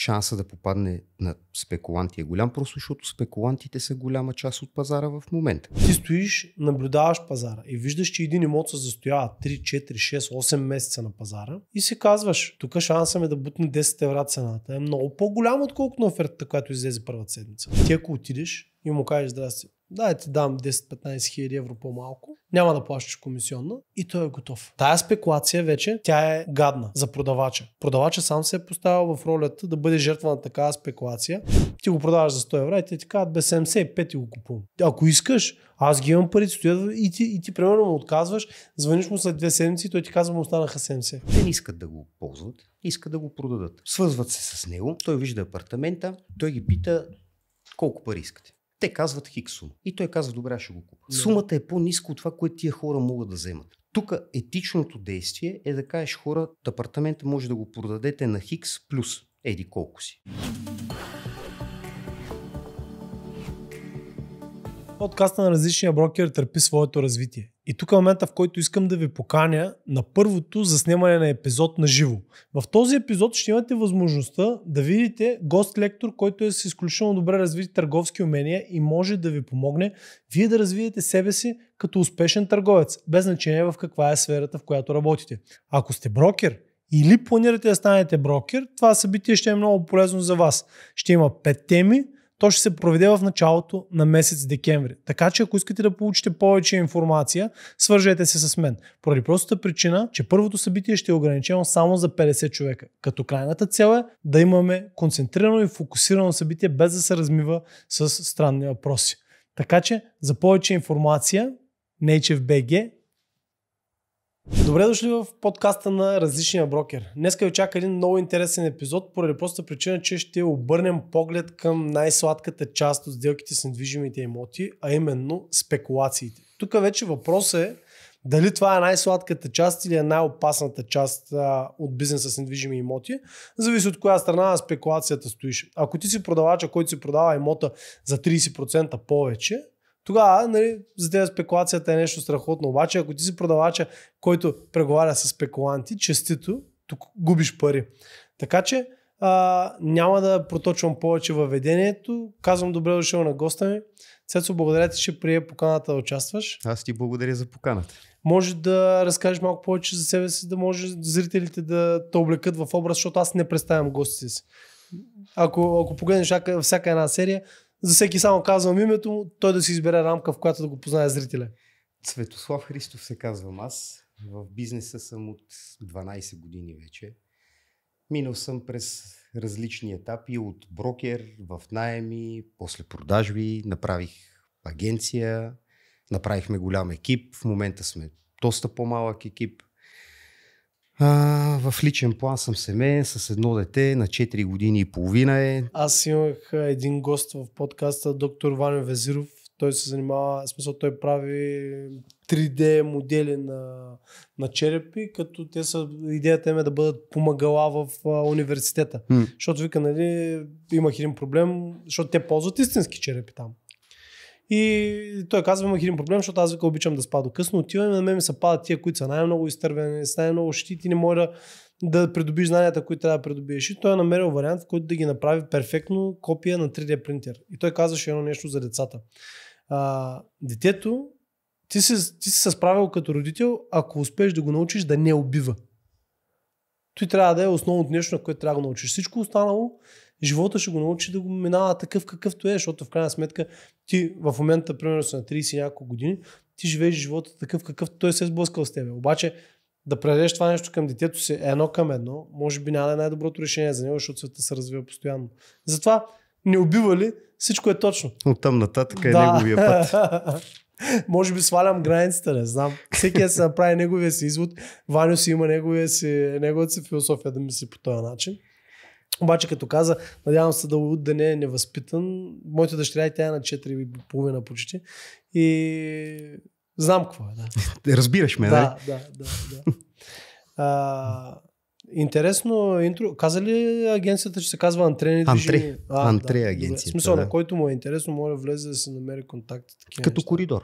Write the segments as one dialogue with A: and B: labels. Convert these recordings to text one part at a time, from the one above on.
A: шанса да попадне на спекуланти е голям, просто защото спекулантите са голяма част от пазара в момента. Ти стоиш, наблюдаваш пазара и виждаш, че един имот се застоява 3, 4,
B: 6, 8 месеца на пазара и си казваш, тук шанса ми е да бутне 10 евро цената е много по-голям, отколкото на офертата, която излезе първата седмица. Ти ако отидеш и му кажеш, здрасти, да, ти дам 10-15 хиляди евро по-малко, няма да плащаш комисионна и той е готов. Тая спекулация вече, тя е гадна за продавача. Продавача сам се е поставил в ролята да бъде жертва на такава спекулация. Ти го продаваш за 100 евро и те ти казват, без 75 ти го купувам. Ако искаш, аз ги имам пари, стоят и ти, и ти примерно му отказваш, звъниш му след две седмици
A: и той ти казва, му останаха 70. Те не искат да го ползват, искат да го продадат. Свързват се с него, той вижда апартамента, той ги пита колко пари искате. Те казват хикс сума. И той казва, добре, ще го купа. Yeah. Сумата е по-ниска от това, което тия хора могат да вземат. Тук етичното действие е да кажеш хора, апартамента може да го продадете на хикс плюс еди колко си.
B: Подкаста на различния брокер търпи своето развитие. И тук е момента, в който искам да ви поканя на първото заснемане на епизод на живо. В този епизод ще имате възможността да видите гост-лектор, който е с изключително добре развити търговски умения и може да ви помогне вие да развиете себе си като успешен търговец, без значение в каква е сферата, в която работите. Ако сте брокер или планирате да станете брокер, това събитие ще е много полезно за вас. Ще има 5 теми, то ще се проведе в началото на месец декември. Така че ако искате да получите повече информация, свържете се с мен. Поради простата причина, че първото събитие ще е ограничено само за 50 човека. Като крайната цел е да имаме концентрирано и фокусирано събитие, без да се размива с странни въпроси. Така че за повече информация, NHFBG, Добре дошли в подкаста на Различния брокер. Днес ви очака един много интересен епизод, поради простата причина, че ще обърнем поглед към най-сладката част от сделките с недвижимите имоти, а именно спекулациите. Тук вече въпрос е дали това е най-сладката част или е най-опасната част а, от бизнеса с недвижими имоти, зависи от коя страна на спекулацията стоиш. Ако ти си продавача, който си продава имота за 30% повече, тогава, нали, за теб спекулацията е нещо страхотно. Обаче, ако ти си продавача, който преговаря с спекуланти, честито, тук губиш пари. Така че, а, няма да проточвам повече във ведението. Казвам добре дошъл на госта ми. Цецо, благодаря ти, че прие поканата да участваш.
A: Аз ти благодаря за поканата.
B: Може да разкажеш малко повече за себе си, да може зрителите да те облекат в образ, защото аз не представям гостите си. Ако, ако погледнеш всяка една серия, за всеки само казвам името му, той да си
A: избере рамка, в която да го познае зрителя. Цветослав Христов се казвам аз. В бизнеса съм от 12 години вече. Минал съм през различни етапи от брокер в найеми, после продажби, направих агенция, направихме голям екип, в момента сме доста по-малък екип. А, в личен план съм семейен с едно дете на 4 години и половина е.
B: Аз имах един гост в подкаста, доктор Ваня Везиров. Той се занимава, в смисъл той прави 3D модели на, на черепи, като те са, идеята им е да бъдат помагала в а, университета. Защото вика, нали, имах един проблем, защото те ползват истински черепи там. И той казва, имах един проблем, защото аз вика обичам да спа до късно. Отиваме, на мен ми се падат тия, които са най-много изтървени, с най-много щити, не може да, да придобиш знанията, които трябва да придобиеш. И той е намерил вариант, в който да ги направи перфектно копия на 3D принтер. И той казваше едно нещо за децата. А, детето, ти си, ти си се справил като родител, ако успееш да го научиш да не убива. Той трябва да е основното нещо, на което трябва да го научиш. Всичко останало живота ще го научи да го минава такъв какъвто е, защото в крайна сметка ти в момента, примерно, си на 30 няколко години, ти живееш живота такъв, какъв той се е сблъскал с тебе. Обаче, да предадеш това нещо към детето си едно към едно, може би няма да е най-доброто решение за него, защото света се развива постоянно. Затова не убива ли, всичко е точно.
A: От там нататък е да. неговия път.
B: може би свалям границата, не знам. Всеки е се направи неговия си извод. Ваню си има неговия си, неговата си философия да мисли по този начин. Обаче като каза, надявам се да да не е невъзпитан, моята дъщеря и тя е на 4,5 почти. И знам какво е. Да. Разбираш ме, нали? да? Да, да, да. а, интересно интро. Каза ли агенцията, че се казва Антрени Антре. Движение? А, Антре да, агенцията. В смисъл, да. на който му е интересно, може да влезе да се намери контакт. Като коридор.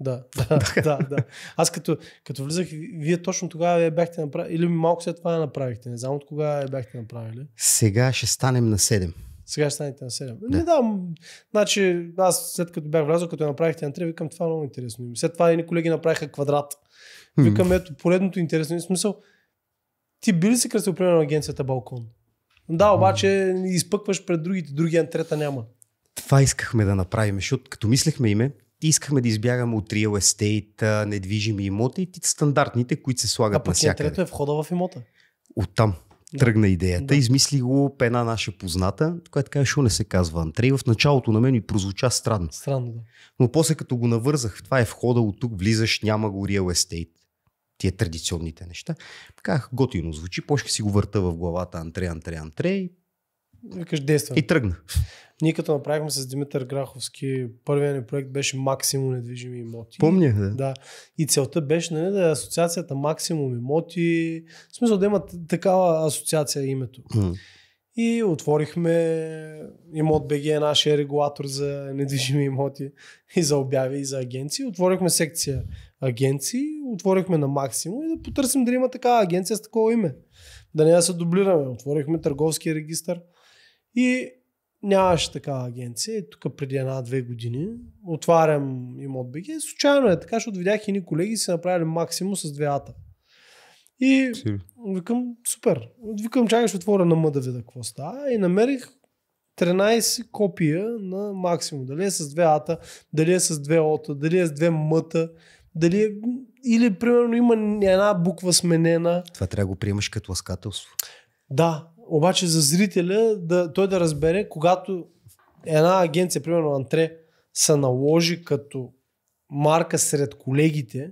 B: Да, да, да, да. Аз като, като влизах, вие точно тогава я бяхте направили, или малко след това я направихте, не знам от кога я бяхте направили.
A: Сега ще станем на 7.
B: Сега ще станете на 7. Да. Не, да, значи аз след като бях влязъл, като я направихте 3, викам това е много интересно. След това едни колеги направиха квадрат. Викам, ето, поредното интересно. В смисъл, ти би ли си кръстил, примерно, агенцията Балкон? Да, обаче изпъкваш пред другите, другия антрета няма.
A: Това искахме да направим, защото като мислехме име, искахме да избягаме от real estate, недвижими имоти, стандартните, които се слагат на всяка. А трето е
B: входа в имота.
A: Оттам тръгна идеята. Да. Измисли го пена наша позната, която така шо не се казва антрей. В началото на мен ми прозвуча странно. Странно, да. Но после като го навързах, това е входа, от тук влизаш, няма го real estate. Тия традиционните неща. Така готино звучи, почка си го върта в главата антре, антре, антре.
B: Викаш, действа. И тръгна. Ние като направихме с Димитър Граховски, първият ни проект беше Максимум недвижими имоти. Помня, да. да. И целта беше нали, да е асоциацията Максимум имоти, в смисъл да има такава асоциация името. Mm. И отворихме имот БГ, нашия регулатор за недвижими имоти и за обяви и за агенции. Отворихме секция агенции, отворихме на максимум и да потърсим да има такава агенция с такова име. Да не да се дублираме. Отворихме търговския регистр. И нямаше такава агенция. И тук преди една-две години отварям БГ. Случайно е така, защото видях едни колеги си направили максимум с две ата. И Сим. викам, супер. Викам, чакаш отворя на мъда вида какво става. И намерих 13 копия на максимум. Дали е с две ата, дали е с две ота, дали е с две мъта, дали е... Или, примерно, има една буква сменена.
A: Това трябва да го приемаш като ласкателство.
B: Да, обаче за зрителя да, той да разбере, когато една агенция, примерно Антре, се наложи като марка сред колегите,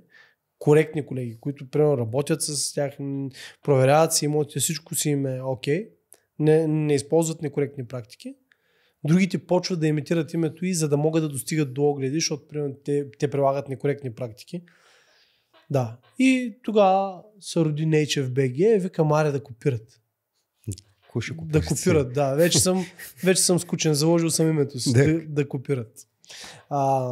B: коректни колеги, които примерно работят с тях, проверяват си имотите, всичко си им е окей, okay, не, не използват некоректни практики. Другите почват да имитират името и за да могат да достигат до огледи, защото примерно, те, те прилагат некоректни практики. Да. И тогава се роди NHFBG и вика Маря да копират какво ще купиш? Да копират, да. Вече съм, вече съм скучен, заложил съм името си. Да, да копират. А,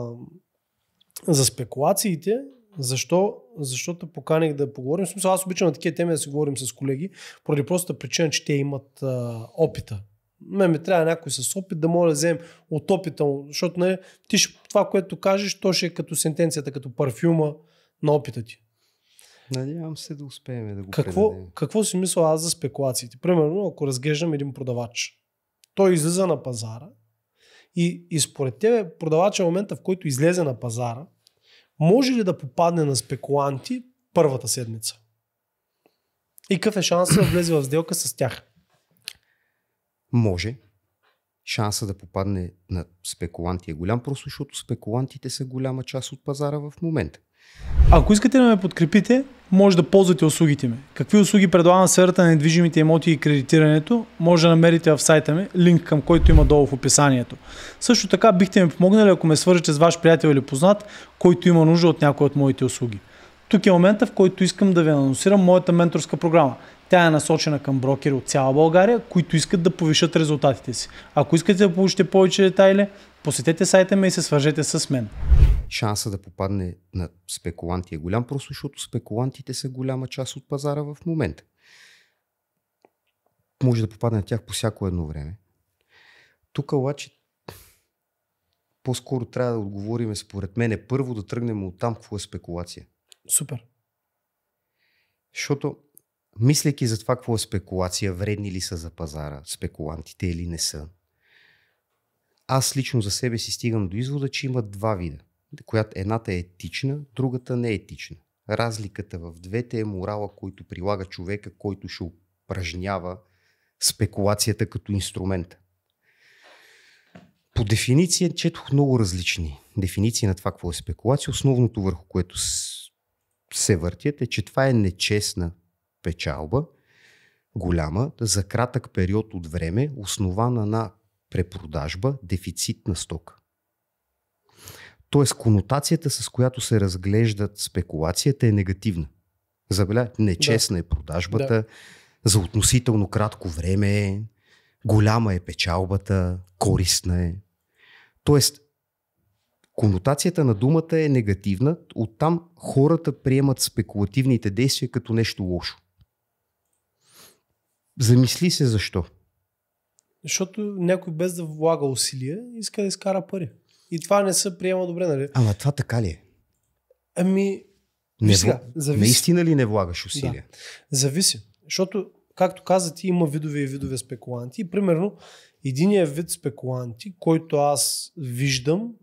B: за спекулациите, защо, защото поканих да поговорим. Смисъл, аз обичам на такива теми да си говорим с колеги, поради простата причина, че те имат а, опита. Ме ми трябва някой с опит да мога да вземем от опита, му, защото не, нали, ти ще, това, което кажеш, то ще е като сентенцията, като парфюма на опита ти.
A: Надявам се да успеем да го какво, предадем.
B: Какво си мисля аз за спекулациите? Примерно, ако разглеждам един продавач, той излиза на пазара и, и според тебе продавача в е момента, в който излезе на пазара, може ли да попадне на спекуланти първата седмица? И какъв е шансът да влезе в сделка с тях?
A: Може. Шанса да попадне на спекуланти е голям, просто защото спекулантите са голяма част от пазара в момента. Ако искате да ме подкрепите, може да ползвате
B: услугите ми. Какви услуги предлагам в сферата на недвижимите имоти и кредитирането, може да намерите в сайта ми, линк към който има долу в описанието. Също така бихте ми помогнали, ако ме свържете с ваш приятел или познат, който има нужда от някои от моите услуги. Тук е момента, в който искам да ви анонсирам моята менторска програма тя е насочена към брокери от цяла България, които искат да повишат резултатите си. Ако искате да получите повече детайли, посетете сайта ми и се свържете с мен.
A: Шанса да попадне на спекуланти е голям, просто защото спекулантите са голяма част от пазара в момента. Може да попадне на тях по всяко едно време. Тук обаче по-скоро трябва да отговорим, според мен, е първо да тръгнем от там, какво е спекулация. Супер. Защото мислейки за това какво е спекулация, вредни ли са за пазара, спекулантите или не са, аз лично за себе си стигам до извода, че има два вида. Която едната е етична, другата не е етична. Разликата в двете е морала, който прилага човека, който ще упражнява спекулацията като инструмент. По дефиниция четох много различни дефиниции на това какво е спекулация. Основното върху което се въртят е, че това е нечестна печалба, голяма, за кратък период от време, основана на препродажба, дефицит на стока. Тоест, конотацията, с която се разглеждат спекулацията, е негативна. Забелязайте, нечестна е да. е продажбата, да. за относително кратко време е, голяма е печалбата, корисна е. Тоест, конотацията на думата е негативна, оттам хората приемат спекулативните действия като нещо лошо. Замисли се защо.
B: Защото някой без да влага усилия иска да изкара пари. И това не се приема добре, нали?
A: Ама това така ли е? Ами, не, сега, зависи. Наистина ли не влагаш усилия?
B: Да. Зависи. Защото, както каза ти, има видове и видове спекуланти. И, примерно, единият вид спекуланти, който аз виждам,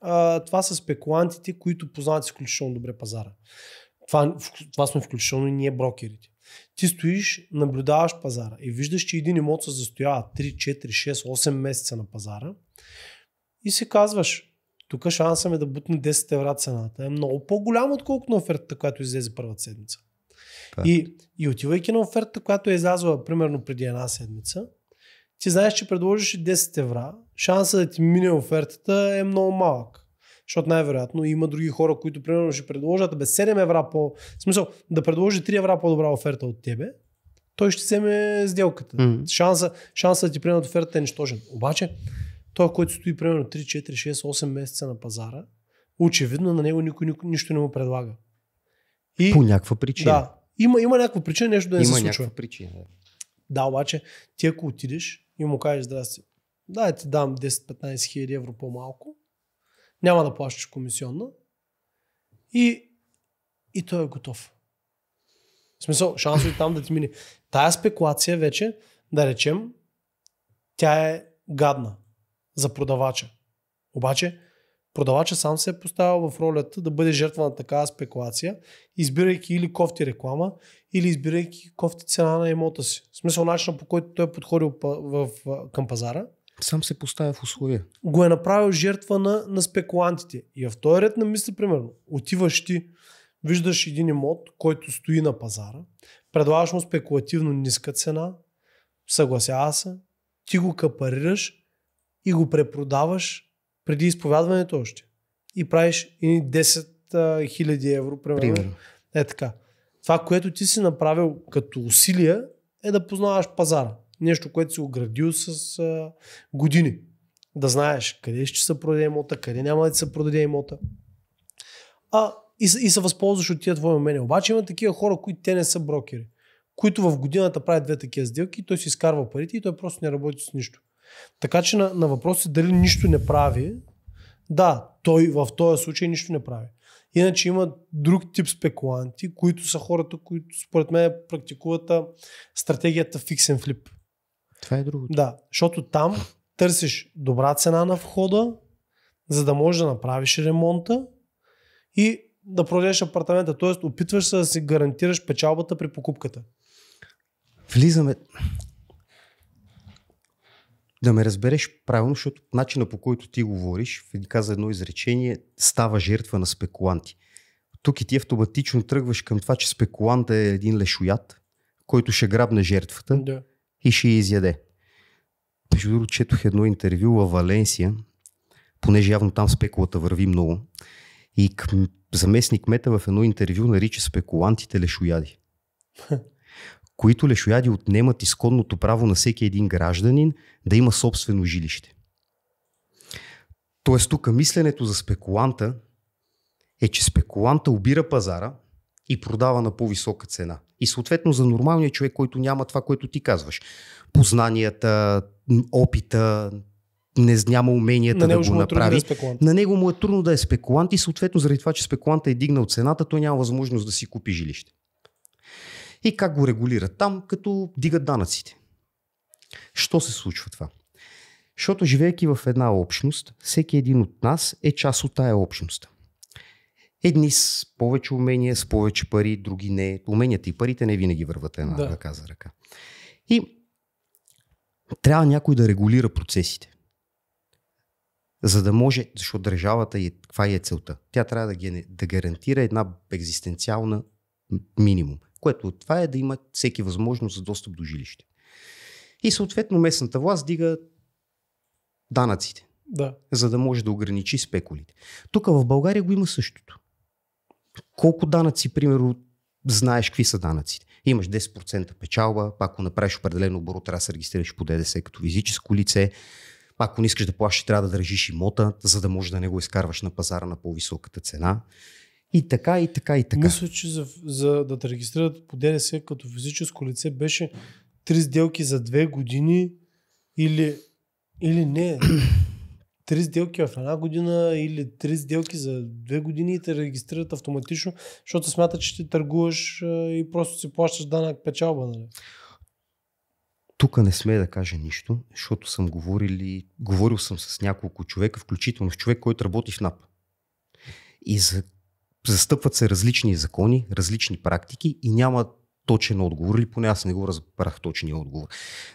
B: а, това са спекулантите, които познават изключително добре пазара. Това, това сме включително и ние брокерите ти стоиш, наблюдаваш пазара и виждаш, че един имот се застоява 3, 4, 6, 8 месеца на пазара и си казваш, тук шанса ми е да бутне 10 евро цената е много по-голям, отколкото на офертата, която излезе първата седмица. И, и отивайки на офертата, която е излязла примерно преди една седмица, ти знаеш, че предложиш 10 евро, шанса да ти мине офертата е много малък. Защото най-вероятно има други хора, които примерно ще предложат без 7 евра по... В смисъл, да предложи 3 евра по-добра оферта от тебе, той ще вземе сделката. Mm-hmm. Шанса, шанса да ти приемат оферта е нищожен. Обаче, той, който стои примерно 3, 4, 6, 8 месеца на пазара, очевидно на него никой, никой нищо не му предлага.
A: И, По някаква причина. Да,
B: има, има някаква причина нещо да не има се случва. Има някаква причина. Да. да, обаче ти ако отидеш и му кажеш здрасти, да, ти дам 10-15 хиляди евро по-малко, няма да плащаш комисионна. И, и той е готов. В смисъл, шансове там да ти мине. Тая спекулация вече, да речем, тя е гадна за продавача. Обаче, продавача сам се е поставил в ролята да бъде жертва на такава спекулация, избирайки или кофти реклама, или избирайки кофти цена на имота си. В смисъл, начинът по който той е подходил в, в, към пазара
A: – Сам се поставя в условия.
B: Го е направил жертва на, на спекулантите. И в този ред на мисли, примерно, отиваш ти, виждаш един имот, който стои на пазара, предлагаш му спекулативно ниска цена, съгласява се, ти го капарираш и го препродаваш преди изповядването още. И правиш едни 10 000 евро, примерно. примерно. Е така. Това, което ти си направил като усилия, е да познаваш пазара. Нещо, което си оградил с а, години. Да знаеш къде ще се продаде имота, къде няма да се продаде имота. А, и, и се възползваш от тия твои умения. Обаче има такива хора, които те не са брокери, които в годината правят две такива сделки, той си изкарва парите и той просто не работи с нищо. Така че на, на въпроса дали нищо не прави, да, той в този случай нищо не прави. Иначе има друг тип спекуланти, които са хората, които според мен практикуват стратегията фиксен флип. Това е другото. Да, защото там търсиш добра цена на входа, за да можеш да направиш ремонта и да продадеш апартамента. Тоест, опитваш се да си гарантираш печалбата при покупката.
A: Влизаме. Да ме разбереш правилно, защото начина по който ти говориш, каза едно изречение, става жертва на спекуланти. Тук и ти автоматично тръгваш към това, че спекулант е един лешоят, който ще грабне жертвата. Да и ще я изяде. Между другото, четох едно интервю във Валенсия, понеже явно там спекулата върви много. И заместник мета в едно интервю нарича спекулантите лешояди, които лешояди отнемат изконното право на всеки един гражданин да има собствено жилище. Тоест тук мисленето за спекуланта е, че спекуланта обира пазара – и продава на по-висока цена. И съответно за нормалния човек, който няма това, което ти казваш. Познанията, опита, не няма уменията на да го е направи. Да е на него му е трудно да е спекулант и съответно заради това, че спекуланта е дигнал цената, той няма възможност да си купи жилище. И как го регулират там, като дигат данъците. Що се случва това? Защото живеейки в една общност, всеки един от нас е част от тая общност. Едни с повече умения, с повече пари, други не. Уменията и парите не винаги върват една да. ръка за ръка. И трябва някой да регулира процесите. За да може, защото държавата е, каква е целта? Тя трябва да, ген, да гарантира една екзистенциална минимум, което това е да има всеки възможност за достъп до жилище. И съответно местната власт дига данъците. Да. За да може да ограничи спекулите. Тук в България го има същото колко данъци, примерно, знаеш какви са данъците. Имаш 10% печалба, ако направиш определен оборот, трябва да се регистрираш по ДДС като физическо лице. Ако не искаш да плащаш, трябва да държиш имота, за да можеш да не го изкарваш на пазара на по-високата цена. И така, и така, и така. Мисля, че за, за да те регистрират по
B: ДДС като физическо лице беше три сделки за две години или, или не три сделки в една година или три сделки за две години и те регистрират автоматично, защото смятат, че ти търгуваш и просто си плащаш данък печалба. Нали?
A: Тук не сме да кажа нищо, защото съм говорили, говорил съм с няколко човека, включително с човек, който работи в НАП. И за, застъпват се различни закони, различни практики и няма точен отговор, или поне аз не го разбрах точния отговор.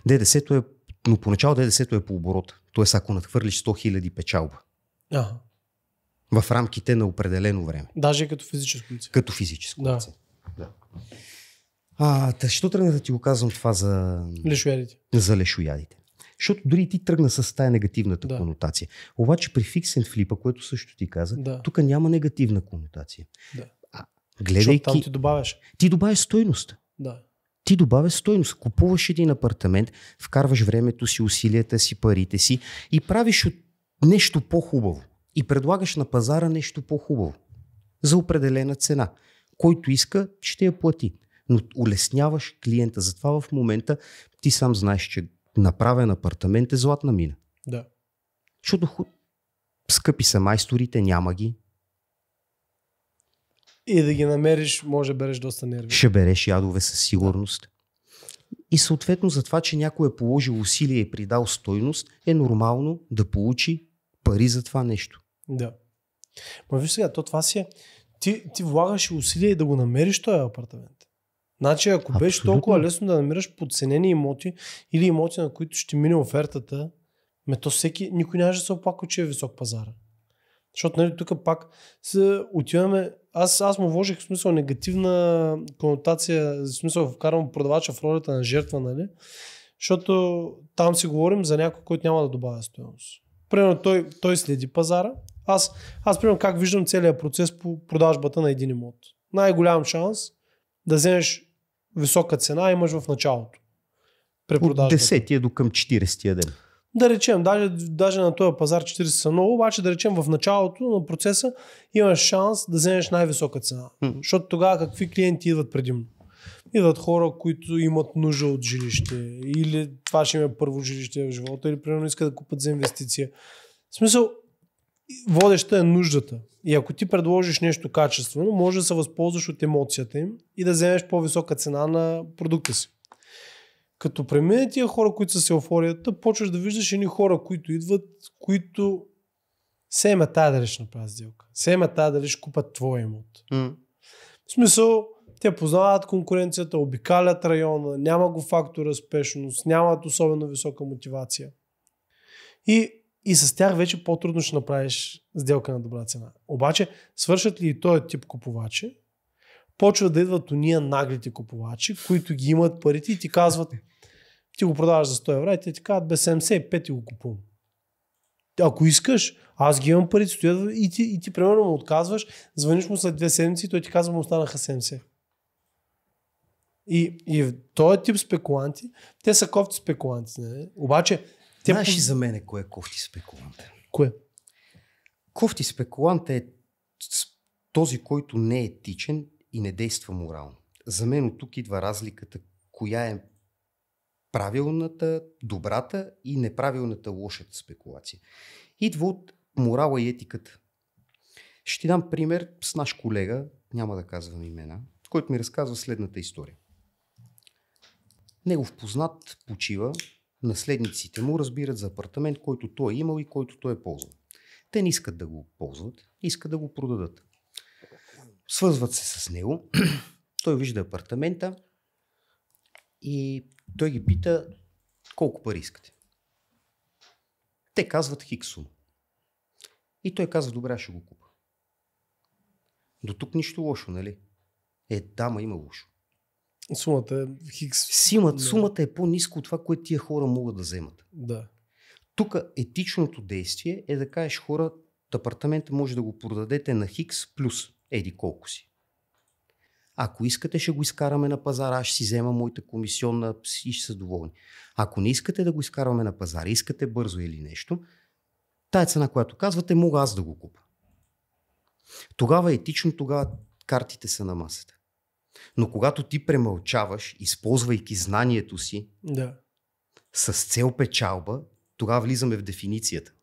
A: ДДС-то е, но поначало ДДС-то е по оборота. Тоест, ако надхвърлиш 100 хиляди печалба. Ага. В рамките на определено време.
B: Даже като физическо лице. Като физическо да. лице.
A: Да. А, та, що тръгна да ти го казвам това за... Лешоядите. За лешоядите. Защото дори ти тръгна с тая негативната да. конотация. Обаче при фиксен флипа, което също ти каза, да. тук няма негативна конотация.
B: Да. А, гледайки... Защото там ти
A: добавяш. Ти добавяш стойност. Да ти добавя стойност. Купуваш един апартамент, вкарваш времето си, усилията си, парите си и правиш от нещо по-хубаво. И предлагаш на пазара нещо по-хубаво. За определена цена. Който иска, ще я плати. Но улесняваш клиента. Затова в момента ти сам знаеш, че направен апартамент е златна мина. Да. Защото скъпи са майсторите, няма ги.
B: И да ги намериш, може да береш доста нерви.
A: Ще береш ядове със сигурност. И съответно за това, че някой е положил усилие и придал стойност, е нормално да получи пари за това нещо.
B: Да. Ма виж сега, то това си е... Ти, ти влагаш усилие да го намериш този апартамент. Значи, ако Абсолютно. беше толкова лесно да намираш подценени имоти или имоти, на които ще мине офертата, ме то всеки, никой нямаше да се оплаква, че е висок пазара. Защото нали, тук пак се отиваме. Аз, аз му вложих в смисъл негативна конотация, в смисъл вкарвам продавача в ролята на жертва, нали? Защото там си говорим за някой, който няма да добавя стоеност. Примерно той, той следи пазара. Аз, аз примерно как виждам целият процес по продажбата на един имот. Най-голям шанс да вземеш висока цена имаш в началото.
A: От 10 до към 40 тия ден.
B: Да речем, даже, даже на този пазар 40 са много, обаче да речем в началото на процеса имаш шанс да вземеш най-висока цена. Mm-hmm. Защото тогава какви клиенти идват предимно? Идват хора, които имат нужда от жилище или това ще има първо жилище в живота или примерно искат да купат за инвестиция. В смисъл, водеща е нуждата. И ако ти предложиш нещо качествено, може да се възползваш от емоцията им и да вземеш по-висока цена на продукта си. Като премине тия хора, които са се офорията, почваш да виждаш едни хора, които идват, които се има тази да ще направи сделка. Се има тази да ще купат твой имот. Mm. В смисъл, те познават конкуренцията, обикалят района, няма го фактора спешност, нямат особено висока мотивация. И, и с тях вече по-трудно ще направиш сделка на добра цена. Обаче, свършат ли и този тип купувачи, почват да идват уния наглите купувачи, които ги имат парите и ти казват, ти го продаваш за 100 евро и те ти казват, бе 75 ти го купувам. Ако искаш, аз ги имам пари, стоя и ти, и ти примерно му отказваш, звъниш му след две седмици и той ти казва, му останаха 70. И, и този е тип спекуланти, те са кофти спекуланти. Не? Нали? Обаче, те... Знаеш ли за мен
A: кое е кофти спекулант? Кое? Кофти спекулант е този, който не е етичен и не действа морално. За мен от тук идва разликата, коя е правилната, добрата и неправилната, лошата спекулация. Идва от морала и етиката. Ще ти дам пример с наш колега, няма да казвам имена, който ми разказва следната история. Негов познат почива, наследниците му разбират за апартамент, който той е имал и който той е ползвал. Те не искат да го ползват, искат да го продадат. Свързват се с него, той вижда апартамента, и той ги пита колко пари искате. Те казват Хиксум. И той казва, добре, ще го купа. До тук нищо лошо, нали? Е, да, ма има лошо. Сумата е хикс. Симат, сумата е по-ниска от това, което тия хора могат да вземат. Да. Тук етичното действие е да кажеш хора, апартамента може да го продадете на хикс плюс еди колко си. Ако искате, ще го изкараме на пазара, аз ще си взема моята комисионна и ще са доволни. Ако не искате да го изкараме на пазара, искате бързо или нещо, тая цена, която казвате, мога аз да го купа. Тогава е етично, тогава картите са на масата. Но когато ти премълчаваш, използвайки знанието си, да. с цел печалба, тогава влизаме в дефиницията.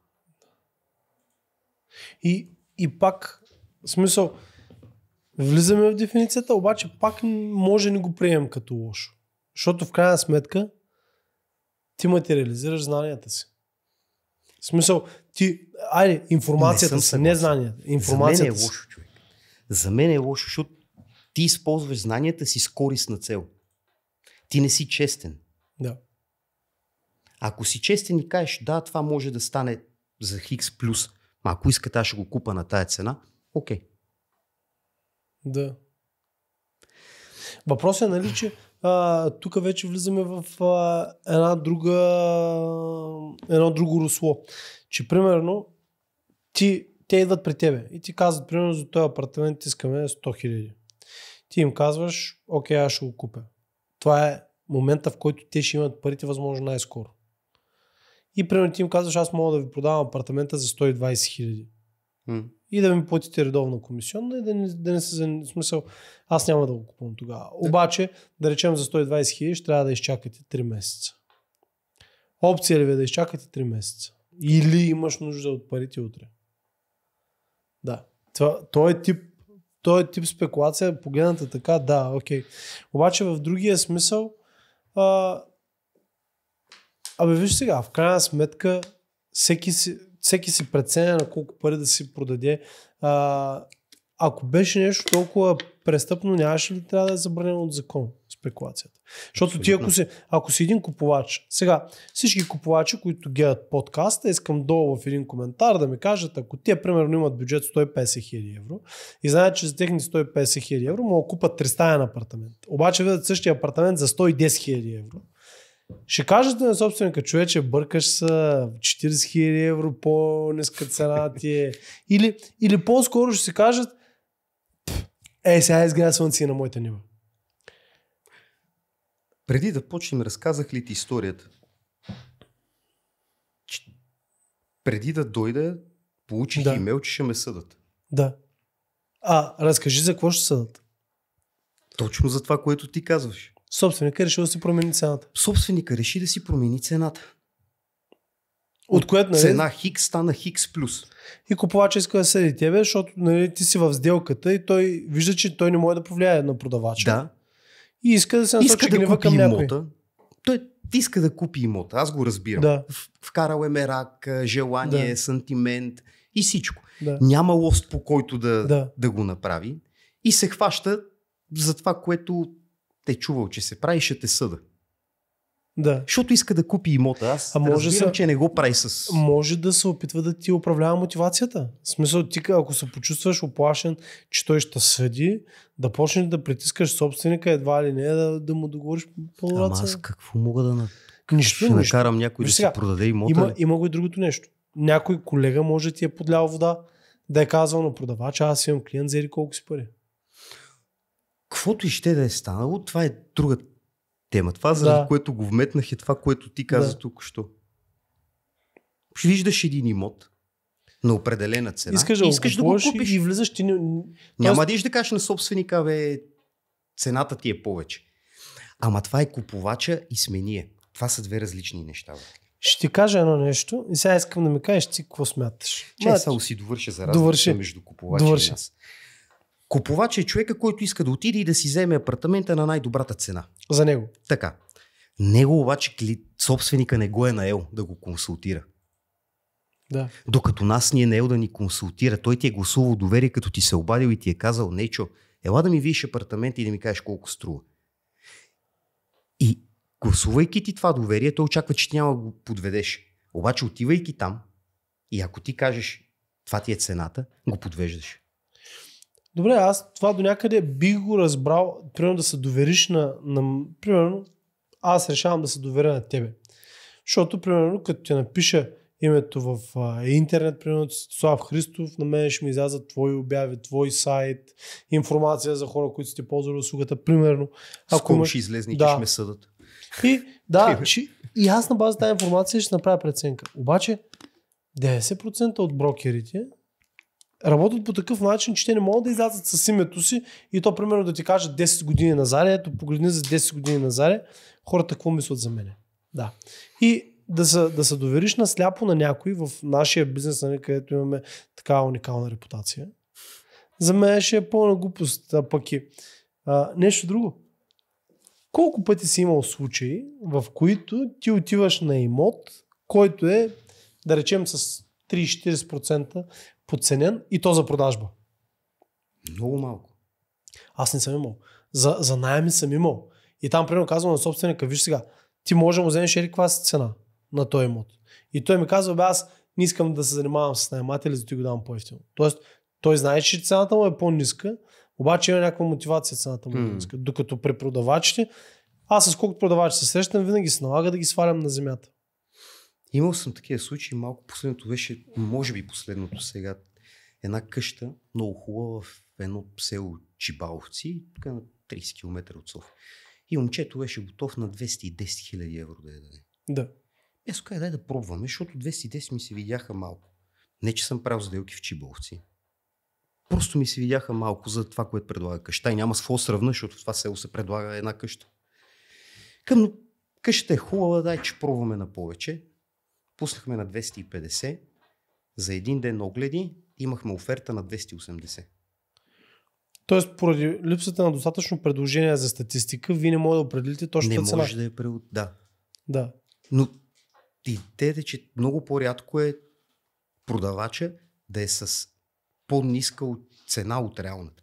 B: И, и пак, смисъл, Влизаме в дефиницията, обаче пак може да ни го приемем като лошо. Защото в крайна сметка ти материализираш знанията си. В смисъл, ти, айде, информацията не си, не знанията. Информацията За мен е лошо,
A: човек. За мен е лошо, защото ти използваш знанията си с корисна цел. Ти не си честен. Да. Ако си честен и кажеш, да, това може да стане за хикс плюс, ма ако искате, аз ще го купа на тая цена, окей, okay, да. Въпросът е, нали, че
B: тук вече влизаме в а, една друга, едно друго русло. Че примерно ти, те идват при тебе и ти казват, примерно за този апартамент искаме 100 хиляди. Ти им казваш, окей, аз ще го купя. Това е момента, в който те ще имат парите възможно най-скоро. И примерно ти им казваш, аз мога да ви продавам апартамента за 120 хиляди и да ми платите редовна комисионна и да не, да не се смисъл, аз няма да го купувам тогава. Обаче, да речем за 120 хиляди, ще трябва да изчакате 3 месеца. Опция ли ви е да изчакате 3 месеца? Или имаш нужда от парите утре? Да. Това, той е тип е тип спекулация, погледната така, да, окей. Okay. Обаче в другия смисъл, а, абе виж сега, в крайна сметка, всеки си, всеки си преценя на колко пари да си продаде. А, ако беше нещо толкова престъпно, нямаше ли трябва да е забранено от закон спекулацията? Защото ти ако си, ако си един купувач, сега всички купувачи, които гледат подкаста, искам долу в един коментар да ми кажат, ако те примерно имат бюджет 150 хиляди евро и знаят, че за техни 150 хиляди евро могат да купат 300 апартамент. Обаче видят същия апартамент за 110 хиляди евро ще кажете на собственика, човече, бъркаш са 40 000 евро по-ниска цена ти е. Или, или по-скоро ще се кажат, е, сега изгледа слънце на моята нива.
A: Преди да почнем, разказах ли ти историята? Че, преди да дойде, получих да. имейл, че ще ме съдат.
B: Да. А, разкажи за какво ще съдат. Точно за това, което ти казваш. Собственика решил да си промени цената. Собственика реши да си промени цената. От, От което, нали? Цена Хикс стана Хикс плюс. И купувача иска да седи тебе, защото нали, ти си в сделката и той вижда, че той не може да повлияе на продавача. Да. И иска да се насочи иска да купи към някой. Имота.
A: Той иска да купи имота. Аз го разбирам. Да. Вкарал е мерак, желание, да. сантимент и всичко. Да. Няма лост по който да, да. да го направи. И се хваща за това, което те чувал, че се прави, ще те съда. Да. Защото иска да купи имота. Аз а може разбирам, се, че не го
B: прави с... Може да се опитва да ти управлява мотивацията. В смисъл, ти ако се почувстваш оплашен, че той ще съди, да почнеш да притискаш собственика, едва ли не, да, да му договориш по Ама аз
A: какво мога да... На... Нищо, ще нищо. накарам някой Виж да си продаде имота. Има,
B: има го и другото нещо. Някой колега може да ти е подлял вода, да е казал на продавача, аз имам клиент, зери колко си пари.
A: Каквото и ще да е станало, това е друга тема. Това, за да. което го вметнах е това, което ти каза да. тук-що. Виждаш един имот, на определена цена. Искаш да, искаш да го купиш и влизаш ти. Няма да да кажеш на собственика, бе, цената ти е повече. Ама това е купувача и смение. Това са две различни неща. Бе.
B: Ще ти кажа едно
A: нещо и сега искам да ми кажеш ти какво смяташ. Че, Мат, значи, само си довърша за разлика между купувача довърши. и нас. Купувач е човека, който иска да отиде и да си вземе апартамента на най-добрата цена. За него. Така. Него обаче кли... собственика не го е наел да го консултира. Да. Докато нас ни е наел да ни консултира, той ти е гласувал доверие, като ти се е обадил и ти е казал, нечо, ела да ми видиш апартамент и да ми кажеш колко струва. И гласувайки ти това доверие, той очаква, че ти няма да го подведеш. Обаче отивайки там и ако ти кажеш това ти е цената, го подвеждаш.
B: Добре, аз това до някъде бих го разбрал, примерно да се довериш на, на примерно, аз решавам да се доверя на тебе. Защото, примерно, като ти напиша името в а, интернет, примерно Слав Христов, на мен ще ми излязат твои обяви, твой сайт, информация за хора, които сте ползвали услугата, примерно. Ако имаш... ще излезни, да. ще ме съдат. И, да, ще... и аз на база тази информация ще направя преценка. Обаче, 90% от брокерите работят по такъв начин, че те не могат да излязат с името си и то, примерно, да ти кажа 10 години назад, ето погледни за 10 години назад, хората какво мислят за мене. Да. И да се, да се довериш на сляпо на някой в нашия бизнес, нали, където имаме такава уникална репутация, за мен ще е пълна глупост. А пък и а, нещо друго. Колко пъти си имал случаи, в които ти отиваш на имот, който е, да речем, с 3-40% подценен и то за продажба. Много малко. Аз не съм имал. За, за найеми съм имал. И там, примерно, казвам на собственика, виж сега, ти може да му вземеш ери каква си цена на този имот. И той ми казва, бе, аз не искам да се занимавам с наематели, за да ти го давам по-ефтино. Тоест, той знае, че цената му е по-ниска, обаче има някаква мотивация цената му е ниска. Докато при продавачите, аз с колкото продавачи се срещам, винаги се налага да ги свалям на земята.
A: Имал съм такива случаи, малко последното беше, може би последното сега, една къща, много хубава в едно село Чибаловци, тук на 30 км от София. И момчето беше готов на 210 хиляди евро да я даде. Да. И аз дай да пробваме, защото 210 ми се видяха малко. Не, че съм правил сделки в Чибаловци. Просто ми се видяха малко за това, което предлага къща. И няма с какво сравна, защото в това село се предлага една къща. Към къщата е хубава, дай, че пробваме на повече. Пуснахме на 250, за един ден огледи имахме оферта на 280.
B: Тоест, поради липсата на достатъчно предложения за статистика, вие не може да определите точно. цена. Не може да
A: я пре... Да. Да. Но идеята, е, че много по-рядко е продавача да е с по-ниска цена от реалната.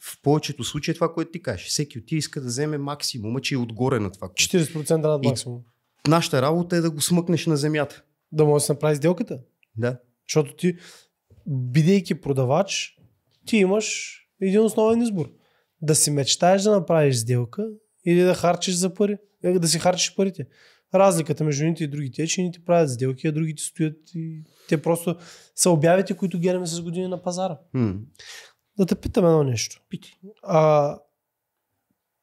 A: В повечето случаи е това, което ти кажеш. Всеки от ти иска да вземе максимума, че е отгоре на това. 40% над максимум. И нашата работа е да го смъкнеш на земята да може
B: да се направи сделката. Да. Защото ти, бидейки продавач, ти имаш един основен избор. Да си мечтаеш да направиш сделка или да харчиш за пари, е, да си харчиш парите. Разликата между едните и другите е, че едните правят сделки, а другите стоят и те просто са обявите, които гледаме с години на пазара. М. Да те питам едно нещо. Пити. А,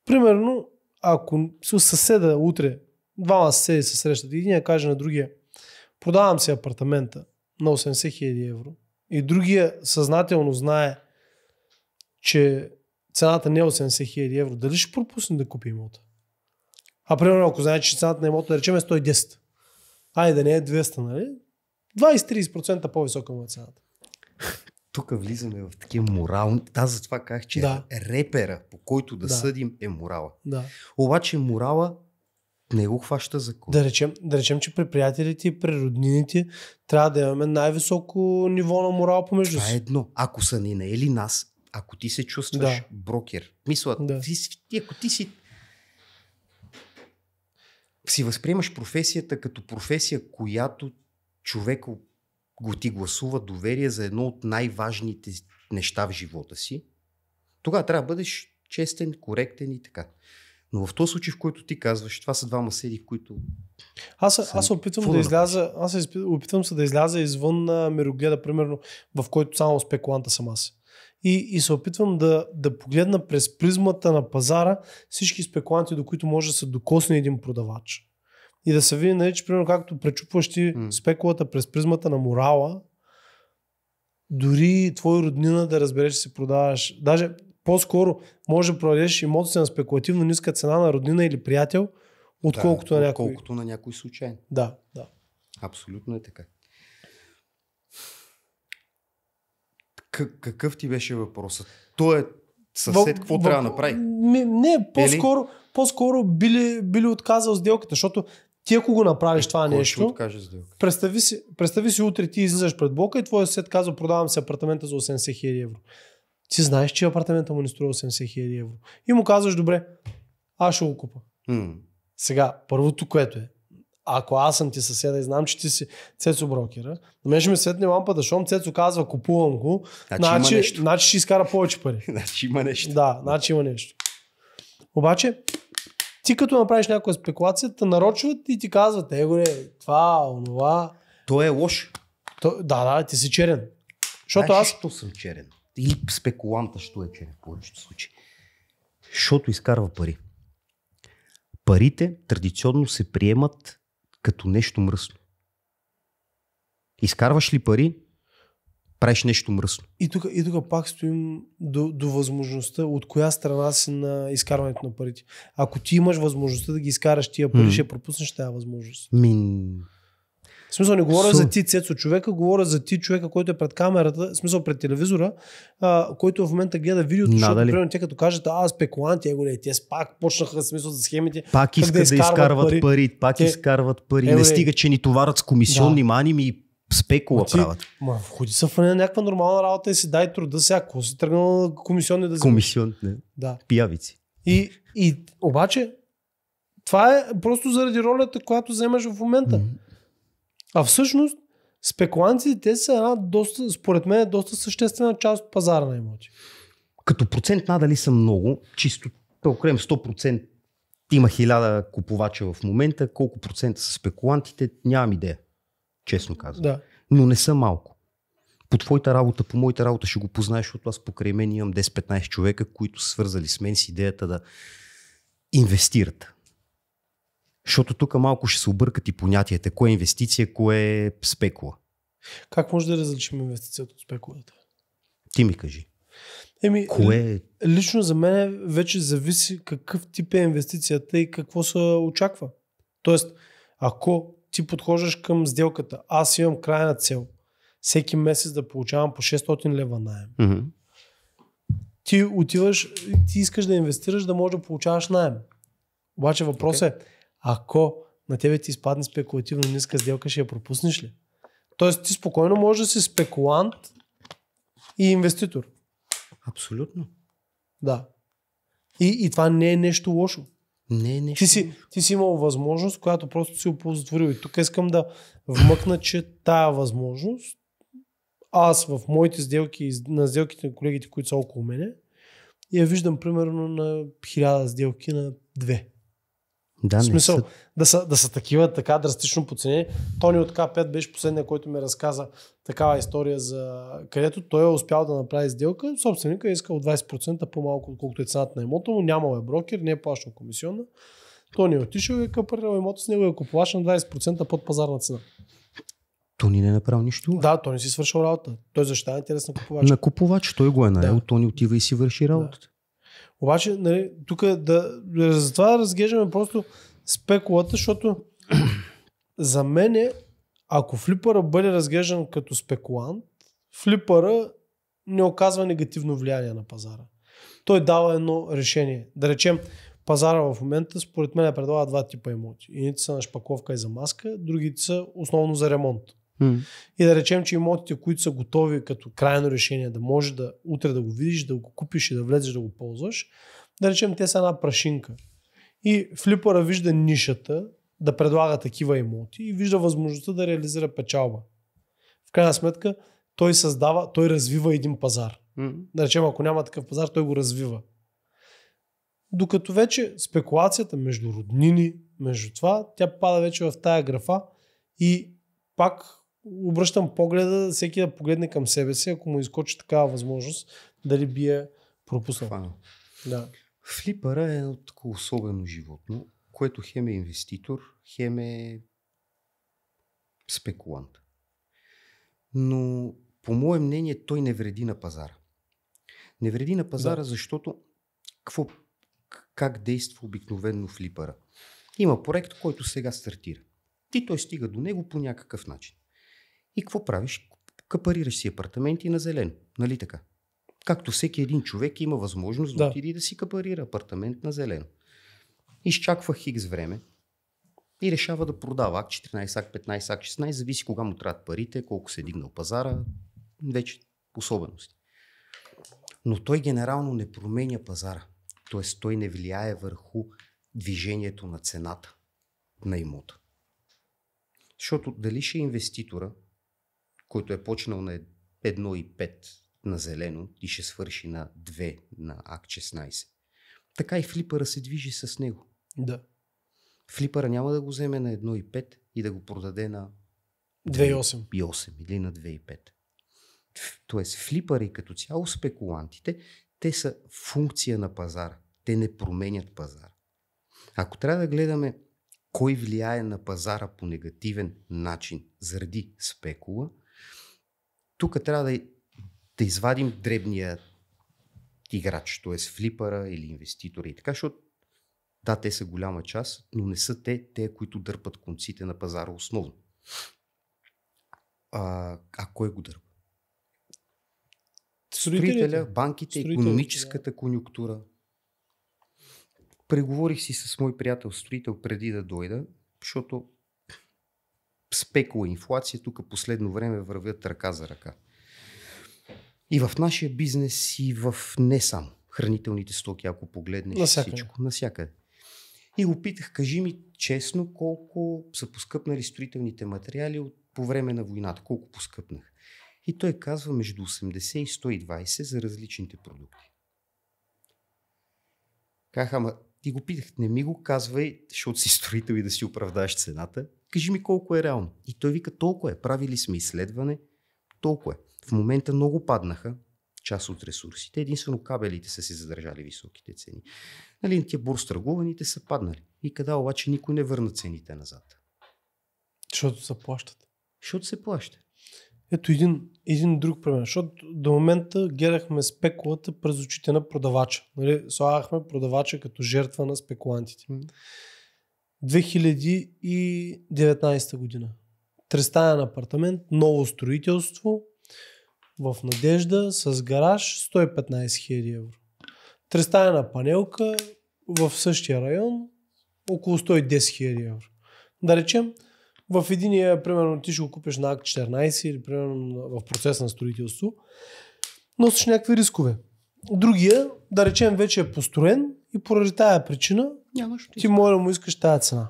B: примерно, ако съседа утре, двама съседи се срещат, и един я каже на другия, Продавам си апартамента на 80 хиляди евро и другия съзнателно знае, че цената не е 80 хиляди евро, дали ще пропусне да купи имота? А примерно, ако знае, че цената на имота, да речем, е 110. Айде да не е 200, нали? 20-30% по-висока му е цената.
A: Тук влизаме в такива морални... Аз затова казах, че да. репера, по който да, да съдим, е морала. Да. Обаче морала не го хваща закон.
B: Да речем, да речем, че при приятелите и при роднините
A: трябва да имаме най-високо ниво на морал помежду си. Това е едно. Ако са ни наели нас, ако ти се чувстваш да. брокер, мисля, да. ако ти си си възприемаш професията като професия, която човек го ти гласува доверие за едно от най-важните неща в живота си, тогава трябва да бъдеш честен, коректен и така. Но в този случай, в който ти казваш, това са двама маседи, които. Аз, са, аз се опитвам да
B: изляза, аз опитвам се да изляза извън на мирогледа, примерно, в който само спекуланта съм аз. И, и се опитвам да, да погледна през призмата на пазара всички спекуланти, до които може да се докосне един продавач. И да се види, нали, че примерно както пречупваш ти mm. спекулата през призмата на морала, дори твой роднина да разбереш, че се продаваш. Даже по-скоро може да продадеш си на спекулативно ниска цена на роднина или
A: приятел, отколкото да, на някой. Отколкото на някой случайно. Да, да. Абсолютно е така. какъв ти беше въпросът? Той е съсед, какво трябва да направи? Ми, не, по-скоро, по-скоро
B: били, били отказал сделката, защото ти ако го направиш е, това нещо, представи си, представи си утре ти излизаш пред блока и твой съсед казва продавам си апартамента за 80 000 евро. Ти знаеш, че апартамента му не струва 80 хиляди евро. И му казваш, добре, аз ще го купа. Mm. Сега, първото, което е, ако аз съм ти съседа и знам, че ти си Цецо брокера, на мен ще ме светне лампа, да шом Цецо казва, купувам го, значи, значи, значи ще изкара повече пари. значи има нещо. Да, значи има нещо. Обаче, ти като направиш някаква спекулация, те нарочват и ти казват, его е, това, онова. Той е лош. То, да, да, ти си черен. Защото аз... Защото
A: съм черен? или спекуланта, що е, че е в повечето случаи. Защото изкарва пари. Парите традиционно се приемат като нещо мръсно. Изкарваш ли пари, правиш нещо мръсно.
B: И тук, и тук пак стоим до, до възможността, от коя страна си на изкарването на парите. Ако ти имаш възможността да ги изкараш тия пари, mm. ще пропуснеш тази възможност.
A: Мин...
B: В смисъл не говоря Су. за ти Цецо човека, говоря за ти човека, който е пред камерата, в смисъл пред телевизора, а, който в момента гледа видеото, Надали. защото примерно те като кажат, а спекуланти, е голе, те пак почнаха смисъл за схемите.
A: Пак искат да, изкарват, да изкарват пари, пари пак те... изкарват пари. Е, не стига, че ни товарат с комисионни да. мани ми спекула ти, правят.
B: Ма, входи са в някаква нормална работа и си дай труда сега. Ако си тръгнал комисионни да си... Комисион, не. Да. Пиявици. И, и обаче, това е просто заради ролята, която вземаш в момента. Mm-hmm. А всъщност спекулантите те са една доста, според мен, доста съществена част от пазара на имоти.
A: Като процент надали са много, чисто да окрем 100% има 1000 купувача в момента, колко процента са спекулантите, нямам идея, честно казвам. Да. Но не са малко. По твоята работа, по моята работа ще го познаеш, защото аз покрай мен имам 10-15 човека, които свързали с мен с идеята да инвестират. Защото тук малко ще се объркат и понятията. Кое е инвестиция, кое е спекула.
B: Как може да различим инвестицията от спекулата? Ти ми кажи. Еми, кое... Е? Лично за мен вече зависи какъв тип е инвестицията и какво се очаква. Тоест, ако ти подхождаш към сделката, аз имам крайна цел, всеки месец да получавам по 600 лева найем. Mm-hmm. Ти отиваш, ти искаш да инвестираш, да можеш да получаваш найем. Обаче въпросът okay. е, ако на тебе ти изпадне спекулативно ниска сделка, ще я пропуснеш ли? Тоест ти спокойно можеш да си спекулант и инвеститор. Абсолютно. Да. И, и това не е нещо лошо. Не е нещо. Ти си, ти си имал възможност, която просто си оползотворил. И тук искам да вмъкна, че тая възможност, аз в моите сделки, на сделките на колегите, които са около мене, я виждам примерно на хиляда сделки на две. Да, в смисъл, не са... Да, са, да са такива така драстично подценени. Тони от К5 беше последния, който ми разказа такава история, за където той е успял да направи сделка. Собственика е искал 20% по-малко, отколкото е цената на имота му. Нямал е брокер, не е плащал комисионна. Тони е отишъл и е къпърнал имота с него и е купувач на 20% под пазарна цена.
A: Тони не е направил нищо.
B: Да, той не си свършил работа. Той защитава е интерес на купувач. На
A: купувач той го е наел, да. Тони отива и си върши работата. Да.
B: Обаче, нали, тук да, затова да разглеждаме просто спекулата, защото за мен е, ако флипъра бъде разглеждан като спекулант, флипъра не оказва негативно влияние на пазара. Той дава едно решение. Да речем, пазара в момента според мен е предлага два типа имоти. Едните са на шпаковка и за маска, другите са основно за ремонт. Mm. И да речем, че имотите, които са готови като крайно решение, да може да утре да го видиш, да го купиш и да влезеш да го ползваш, да речем, те са една прашинка. И флипъра вижда нишата да предлага такива имоти и вижда възможността да реализира печалба. В крайна сметка, той създава, той развива един пазар. mm Да речем, ако няма такъв пазар, той го развива. Докато вече спекулацията между роднини, между това, тя пада вече в тая графа и пак обръщам погледа, всеки да погледне към себе си, ако му изкочи такава възможност, дали би
A: е пропуснал. Да. Флипъра е едно такова особено животно, което хем е инвеститор, хем е спекулант. Но по мое мнение той не вреди на пазара. Не вреди на пазара, да. защото какво, как действа обикновенно флипъра? Има проект, който сега стартира. Ти той стига до него по някакъв начин. И какво правиш? Капарираш си апартаменти на зелено, нали така? Както всеки един човек има възможност да, отиде да си капарира апартамент на зелен. Изчаква хикс време и решава да продава ак 14, ак 15, ак 16, зависи кога му трябват парите, колко се е дигнал пазара, вече особености. Но той генерално не променя пазара, т.е. той не влияе върху движението на цената на имота. Защото дали ще е инвеститора, който е почнал на 1,5 на зелено и ще свърши на 2 на АК-16. Така и флипъра се движи с него. Да. Флипъра няма да го вземе на 1,5 и да го продаде на 2,8 или на 2,5. Тоест флипъри като цяло спекулантите, те са функция на пазара. Те не променят пазар. Ако трябва да гледаме кой влияе на пазара по негативен начин заради спекула – тук трябва да, да извадим дребния играч, т.е. флипъра или инвеститора и така, защото да, те са голяма част, но не са те, те, които дърпат конците на пазара основно. А, а кой го дърпа? Строителите, Строителя, банките, економическата конюктура. Преговорих си с мой приятел строител преди да дойда, защото спекула инфлация тук последно време вървят ръка за ръка. И в нашия бизнес, и в не само хранителните стоки, ако погледнеш на всичко, навсякъде. И го питах, кажи ми честно колко са поскъпнали строителните материали от, по време на войната, колко поскъпнах. И той казва между 80 и 120 за различните продукти. Казах, ама ти го питах, не ми го казвай, защото си строител и да си оправдаеш цената кажи ми колко е реално. И той вика, толкова е. Правили сме изследване, толкова е. В момента много паднаха част от ресурсите. Единствено кабелите са си задържали високите цени. Нали, тия бурстрагуваните са паднали. И къде обаче никой не върна цените назад. Защото се плащат. Защото се
B: плаща. Ето един, един друг пример, защото до момента гледахме спекулата през очите на продавача. Нали? Слагахме продавача като жертва на спекулантите. Mm. 2019 година. Трестаен апартамент, ново строителство в Надежда с гараж 115 000 евро. Тристаена панелка в същия район около 110 000 евро. Да речем, в единия, примерно, ти ще го купиш на акт 14 или примерно в процес на строителство, носиш някакви рискове. Другия, да речем, вече е построен, и поради тая причина Нямаш ти може да му искаш тази цена.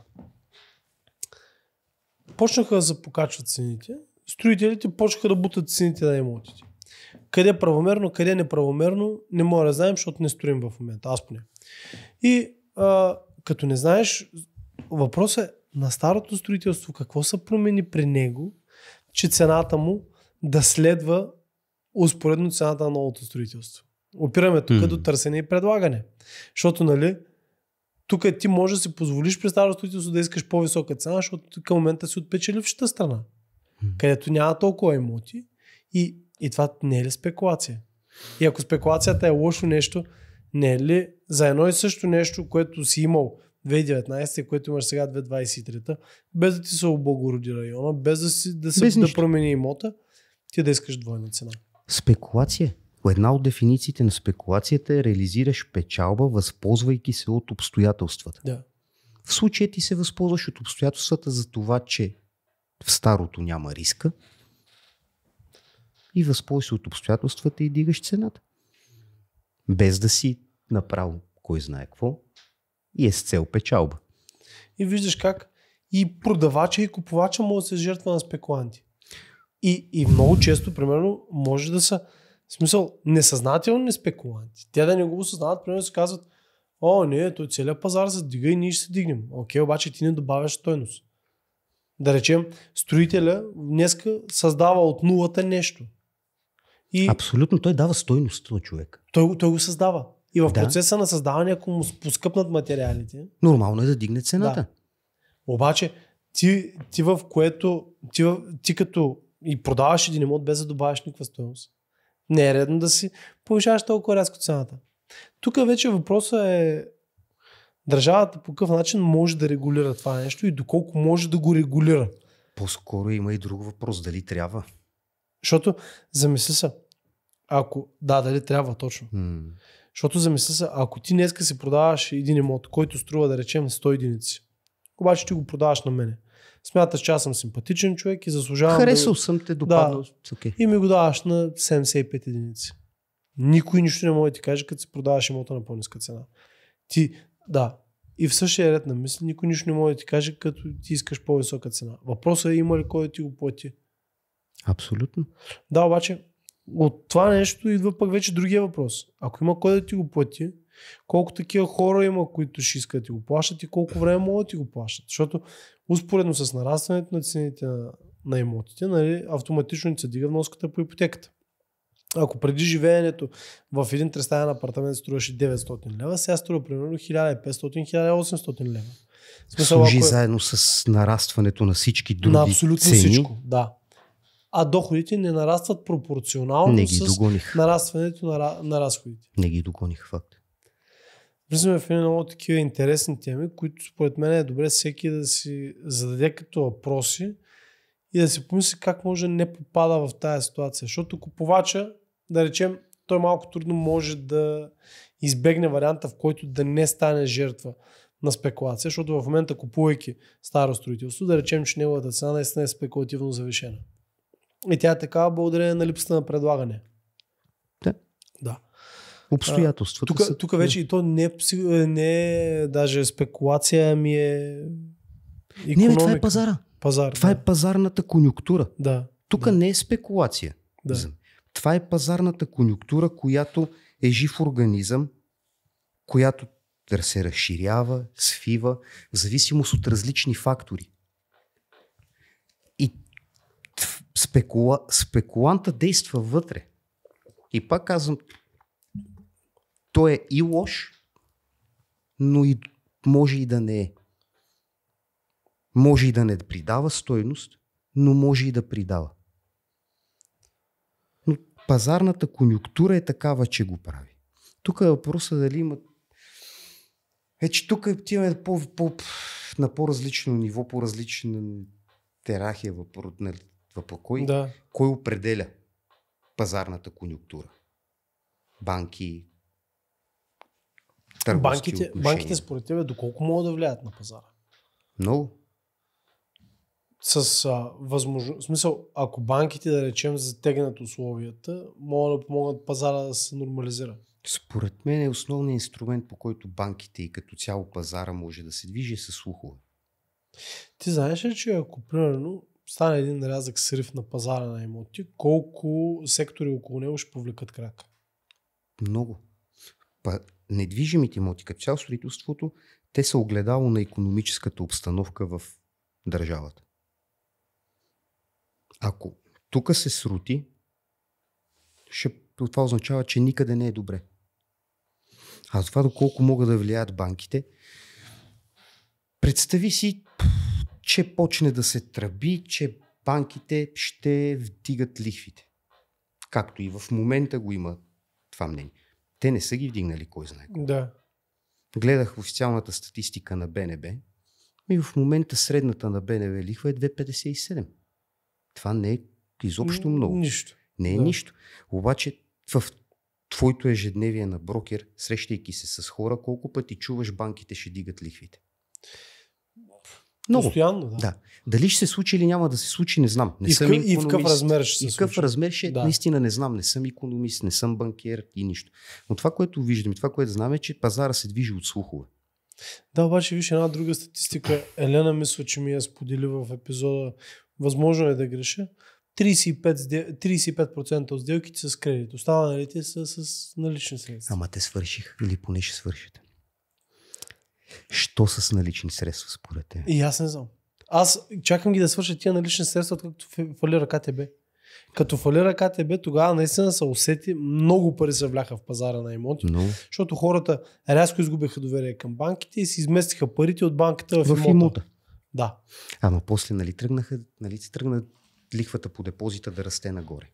B: Почнаха да се покачват цените. Строителите почнаха да бутат цените на имотите. Къде правомерно, къде неправомерно, не мога да знаем, защото не строим в момента. Аз поне. И а, като не знаеш, въпросът е на старото строителство какво се промени при него, че цената му да следва успоредно цената на новото строителство. Опираме тук mm. до търсене и предлагане. Защото, нали, тук ти можеш да си позволиш при старо да искаш по-висока цена, защото към момента си отпечеливщата страна, mm. където няма толкова имоти и, и това не е ли спекулация? И ако спекулацията е лошо нещо, не е ли за едно и също нещо, което си имал 2019, което имаш сега 2023, без да ти се облагороди района, без да, си, да, се, без да промени имота, ти да искаш двойна цена?
A: Спекулация? една от дефинициите на спекулацията е реализираш печалба, възползвайки се от обстоятелствата. Да. В случая ти се възползваш от обстоятелствата за това, че в старото няма риска и възползваш от обстоятелствата и дигаш цената. Без да си направо кой знае какво и е с цел печалба.
B: И виждаш как и продавача и купувача могат да се жертва на спекуланти. И, и много често, примерно, може да са в смисъл, несъзнателни спекуланти. Те да не го осъзнават, примерно се казват, о, не, то целият пазар се дига и ние ще се дигнем. Окей, обаче ти не добавяш стойност. Да речем, строителя днеска създава от нулата нещо.
A: И Абсолютно, той дава стойност на човек.
B: Той, той го създава. И в да. процеса на създаване, ако му поскъпнат материалите.
A: Нормално е да дигне цената. Да.
B: Обаче, ти, ти в което, ти, ти като и продаваш един имот без да добавяш никаква стоеност. Не е редно да си повишаваш толкова рязко цената. Тук вече въпросът е държавата по какъв начин може да регулира това нещо и доколко може да го регулира.
A: По-скоро има и друг въпрос, дали трябва.
B: Защото, замисли се, ако, да, дали трябва точно. Mm. Защото замисли се, ако ти днеска си продаваш един имот, който струва да речем 100 единици, обаче ти го продаваш на мене смяташ, че аз съм симпатичен човек и заслужавам. Харесал да... съм те, допаднал. Да. Okay. И ми го даваш на 75 единици. Никой нищо не може да ти каже, като си продаваш имота на по-ниска цена. Ти, да, и в същия ред на мисли, никой нищо не може да ти каже, като ти искаш по-висока цена. Въпросът е има ли кой да ти го плати. Абсолютно. Да, обаче от това нещо идва пък вече другия въпрос. Ако има кой да ти го плати, колко такива хора има, които ще искат да ти го плащат и колко време могат да ти го плащат. Защото Успоредно с нарастването на цените на, на имотите, нали, автоматично се дига вноската по ипотеката. Ако преди живеенето в един тристаен апартамент струваше 900 лева, сега струва примерно 1500-1800 лева.
A: Смисъл, Служи ако... Е... заедно с нарастването на всички други на абсолютно цени. всичко,
B: да. А доходите не нарастват пропорционално не ги с догоних. нарастването на, на разходите.
A: Не ги догоних, факт.
B: Влизаме в от такива интересни теми, които според мен е добре всеки да си зададе като въпроси и да си помисли как може да не попада в тази ситуация. Защото купувача, да речем, той малко трудно може да избегне варианта, в който да не стане жертва на спекулация, защото в момента купувайки старо строителство, да речем, че неговата цена наистина е спекулативно завишена. И тя е такава благодарение на липсата на предлагане.
A: Да. да. Обстоятелствата. Тук, са... тук вече и
B: то не е, е, не е даже спекулация, ами
A: е. Економика. Не, това е пазара. Пазар, това е да. е пазарната конюктура. Да. Тук да. не е спекулация. Да. Това е пазарната конюктура, която е жив организъм, която се разширява, свива, в зависимост от различни фактори. И спекула... спекуланта действа вътре. И пак казвам, той е и лош, но и може и да не е. Може и да не придава стойност, но може и да придава. Но пазарната конюнктура е такава, че го прави. Тук е въпросът дали има... Е, че тук отиваме по, по, на по-различно ниво, по-различна терахия въпрос. Въпро, Кой, да. кой определя пазарната конюнктура? Банки, търговски банките, отношения. Банките
B: според тебе доколко могат да влияят на пазара? Много. С а, възможно... В смисъл, ако банките, да речем, затегнат условията, могат да помогнат пазара да се нормализира.
A: Според мен е основният инструмент, по който банките и като цяло пазара може да се движи е с слухове.
B: Ти знаеш ли, че ако примерно стане един рязък срив на пазара на имоти, колко сектори около него ще повлекат крак?
A: Много недвижимите имоти, като цяло строителството, те са огледало на економическата обстановка в държавата. Ако тук се срути, ще, това означава, че никъде не е добре. А това доколко могат да влияят банките, представи си, че почне да се тръби, че банките ще вдигат лихвите. Както и в момента го има това мнение. Те не са ги вдигнали, кой знае. Да. Гледах официалната статистика на БНБ и в момента средната на БНБ лихва е 2,57. Това не е изобщо много. Нищо. Не е да. нищо. Обаче в твоето ежедневие на брокер, срещайки се с хора, колко пъти чуваш банките ще дигат лихвите? Много. Постоянно, да. да. Дали ще се случи или няма да се случи, не знам. Не и, съм и в какъв размер ще се и какъв случи. размер ще, да. наистина не знам. Не съм економист, не съм банкер и нищо. Но това, което виждам и това, което знам е, че пазара се движи от слухове. Да, обаче виж една друга
B: статистика. Елена мисля, че ми я е сподели в епизода. Възможно е да греша. 35%, 35% от сделките с кредит. Останалите са с налични средства.
A: Ама те свърших или поне ще свършите. Що са с налични средства според те?
B: И аз не знам. Аз чакам ги да свършат тия налични средства, фали фалира КТБ. Като фалира КТБ, тогава наистина се усети, много пари се вляха в пазара на имоти, no. защото хората рязко изгубиха доверие към банките и си изместиха парите от банката в, в имота. имота.
A: Да. Ама после нали тръгнаха, нали се тръгна лихвата по депозита да расте нагоре.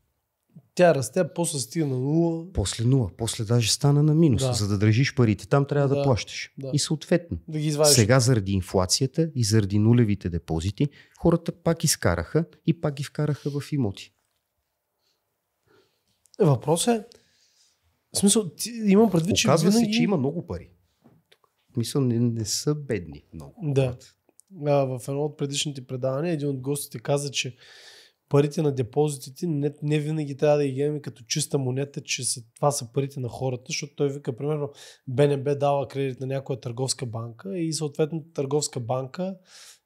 B: Тя расте, после стига на нула.
A: После нула, после даже стана на минус. Да. За да държиш парите там, трябва да, да плащаш. Да. И съответно, да ги извадиш. сега заради инфлацията и заради нулевите депозити, хората пак изкараха и пак ги вкараха в имоти. Е, въпрос е, в смисъл, имам предвид, че Оказва винаги... се, че има много пари. В Мисъл, не, не са бедни много. Да.
B: А, в едно от предишните предавания един от гостите каза, че парите на депозитите не, не винаги трябва да ги гледаме като чиста монета, че са, това са парите на хората, защото той вика, примерно, БНБ дава кредит на някоя търговска банка и съответно търговска банка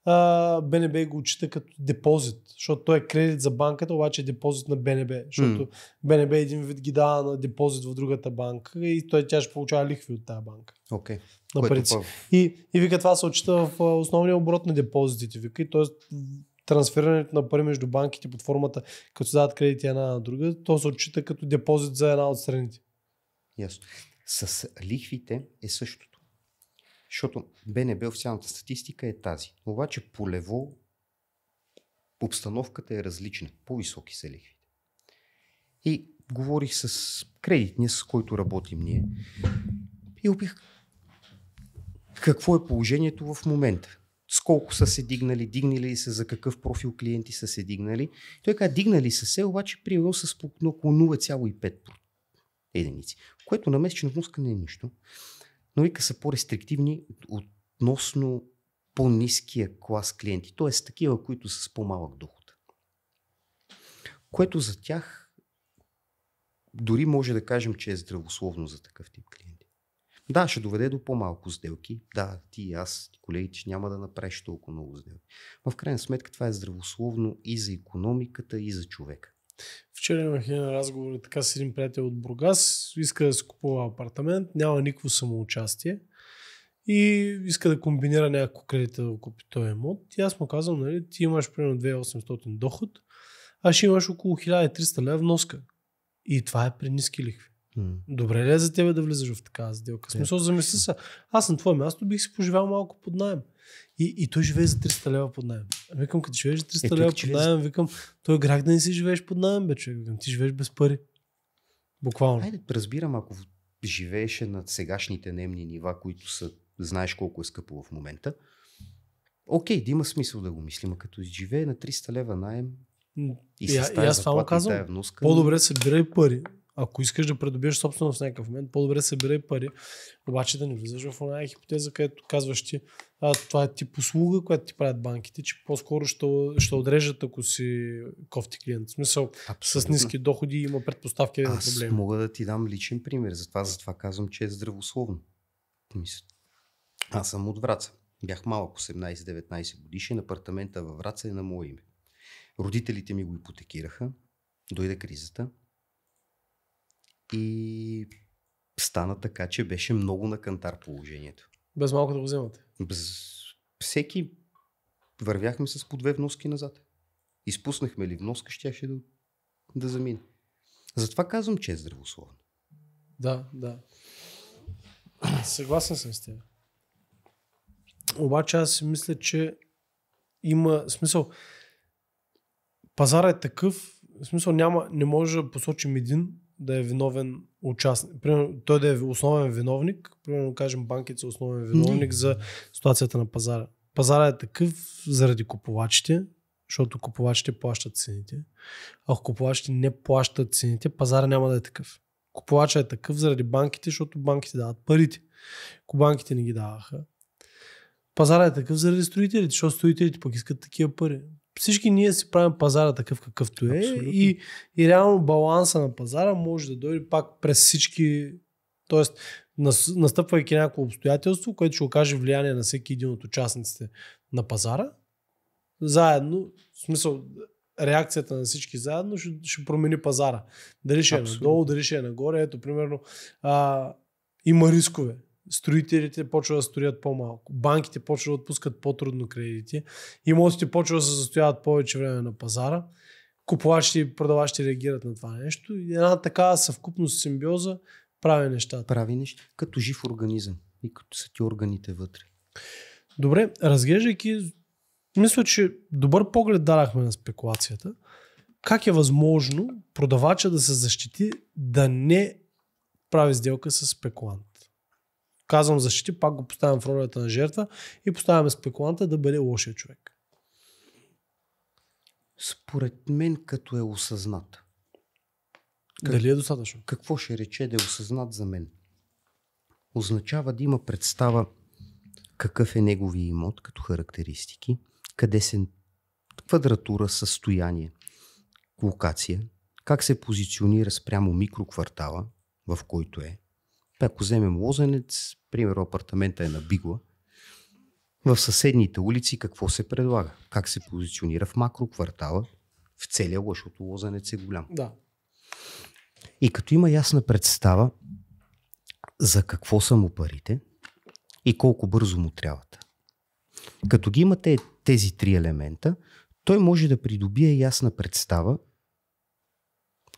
B: а, БНБ го отчита като депозит, защото той е кредит за банката, обаче е депозит на БНБ, защото mm. БНБ един вид ги дава на депозит в другата банка и той тя ще получава лихви от тази банка.
A: Okay. На
B: И, и вика това се отчита в основния оборот на депозитите, вика, и т.е трансферирането на пари между банките под формата, като се дават кредити една на друга, то се отчита като депозит за една от страните.
A: Ясно. С лихвите е същото. Защото БНБ официалната статистика е тази. Обаче полево обстановката е различна. По-високи са лихвите. И говорих с кредитния, с който работим ние. И опих какво е положението в момента с колко са се дигнали, дигнали ли са, за какъв профил клиенти са се дигнали. Той каза, дигнали са се, обаче примерно с около 0,5 единици, което на месечна вноска не е нищо. Но вика са по-рестриктивни относно по-низкия клас клиенти, т.е. такива, които са с по-малък доход. Което за тях дори може да кажем, че е здравословно за такъв тип клиент. Да, ще доведе до по-малко сделки. Да, ти и аз, ти колегите, няма да направиш толкова много сделки. Но в крайна сметка това е здравословно и за економиката, и за човека.
B: Вчера имах един разговор така с един приятел от Бургас. Иска да си купува апартамент, няма никакво самоучастие и иска да комбинира някакво кредита да купи този емот. И аз му казвам, нали, ти имаш примерно 2800 доход, а ще имаш около 1300 лева вноска. И това е при ниски лихви. Добре ли е за тебе да влизаш в такава сделка? Е. смисъл, yeah. замисли се. Аз на твое място бих си поживял малко под найем. И, и той живее за 300 лева под найем. Ами викам, като живееш за 300 е, лева под найем, викам, той е грах да не си живееш под найем, бе, човек. Викам, ти живееш без пари. Буквално. Айде,
A: разбирам, ако живееше над сегашните немни нива, които са, знаеш колко е скъпо в момента, окей, да има смисъл да го мислим, а като живее на 300 лева найем и, и, и аз само казвам, вноска, по-добре
B: събирай пари, ако искаш да придобиеш собственост в някакъв момент, по-добре събирай пари, обаче да не влизаш в една хипотеза, където казваш ти, а, това е тип услуга, която ти правят банките, че по-скоро ще, ще отрежат, ако си кофти клиент. В смисъл, Абсолютно. с ниски доходи има предпоставки да Аз проблеми.
A: мога да ти дам личен пример, затова, затова казвам, че е здравословно. Аз съм от Враца. Бях малък, 18-19 годишен, апартамента във Враца е на мое име. Родителите ми го ипотекираха, дойде кризата, и стана така, че беше много на кантар положението.
B: Без малко да го вземате?
A: Без... Всеки вървяхме с по две вноски назад. Изпуснахме ли вноска, щяше да, да замине. Затова казвам, че е здравословно.
B: Да, да. Съгласен съм с теб. Обаче аз мисля, че има смисъл. Пазара е такъв, в смисъл няма, не може да посочим един, да е виновен участник. Примерно, той да е основен виновник, примерно кажем банките са основен виновник mm-hmm. за ситуацията на пазара. Пазара е такъв заради купувачите, защото купувачите плащат цените. Ако купувачите не плащат цените, пазара няма да е такъв. Купувача е такъв заради банките, защото банките дават парите. Ако банките не ги даваха, пазара е такъв заради строителите, защото строителите пък искат такива пари всички ние си правим пазара такъв какъвто е и, и реално баланса на пазара може да дойде пак през всички, т.е. настъпвайки някакво обстоятелство, което ще окаже влияние на всеки един от участниците на пазара, заедно, в смисъл реакцията на всички заедно ще, ще промени пазара. Дали ще е Абсолютно. е надолу, дали ще е нагоре. Ето, примерно, а, има рискове строителите почва да строят по-малко, банките почва да отпускат по-трудно кредити, имотите почва да се застояват повече време на пазара, купувачите и продавачите реагират на това нещо и една такава съвкупност симбиоза прави нещата.
A: Прави нещо, като жив организъм и като са ти органите вътре.
B: Добре, разглеждайки, мисля, че добър поглед дарахме на спекулацията. Как е възможно продавача да се защити да не прави сделка с спекулант? казвам защити, пак го поставям в ролята на жертва и поставяме спекуланта
A: да бъде лошия човек. Според мен, като е осъзнат. Как... Дали е достатъчно? Какво ще рече да е осъзнат за мен? Означава да има представа какъв е неговия имот като характеристики, къде се квадратура, състояние, локация, как се позиционира спрямо микроквартала, в който е, ако вземем Лозенец, примерно апартамента е на Бигла, в съседните улици какво се предлага? Как се позиционира в макроквартала? В целия лъж, от Лозенец е голям. Да. И като има ясна представа за какво са му парите и колко бързо му трябват. Като ги имате тези три елемента, той може да придобие ясна представа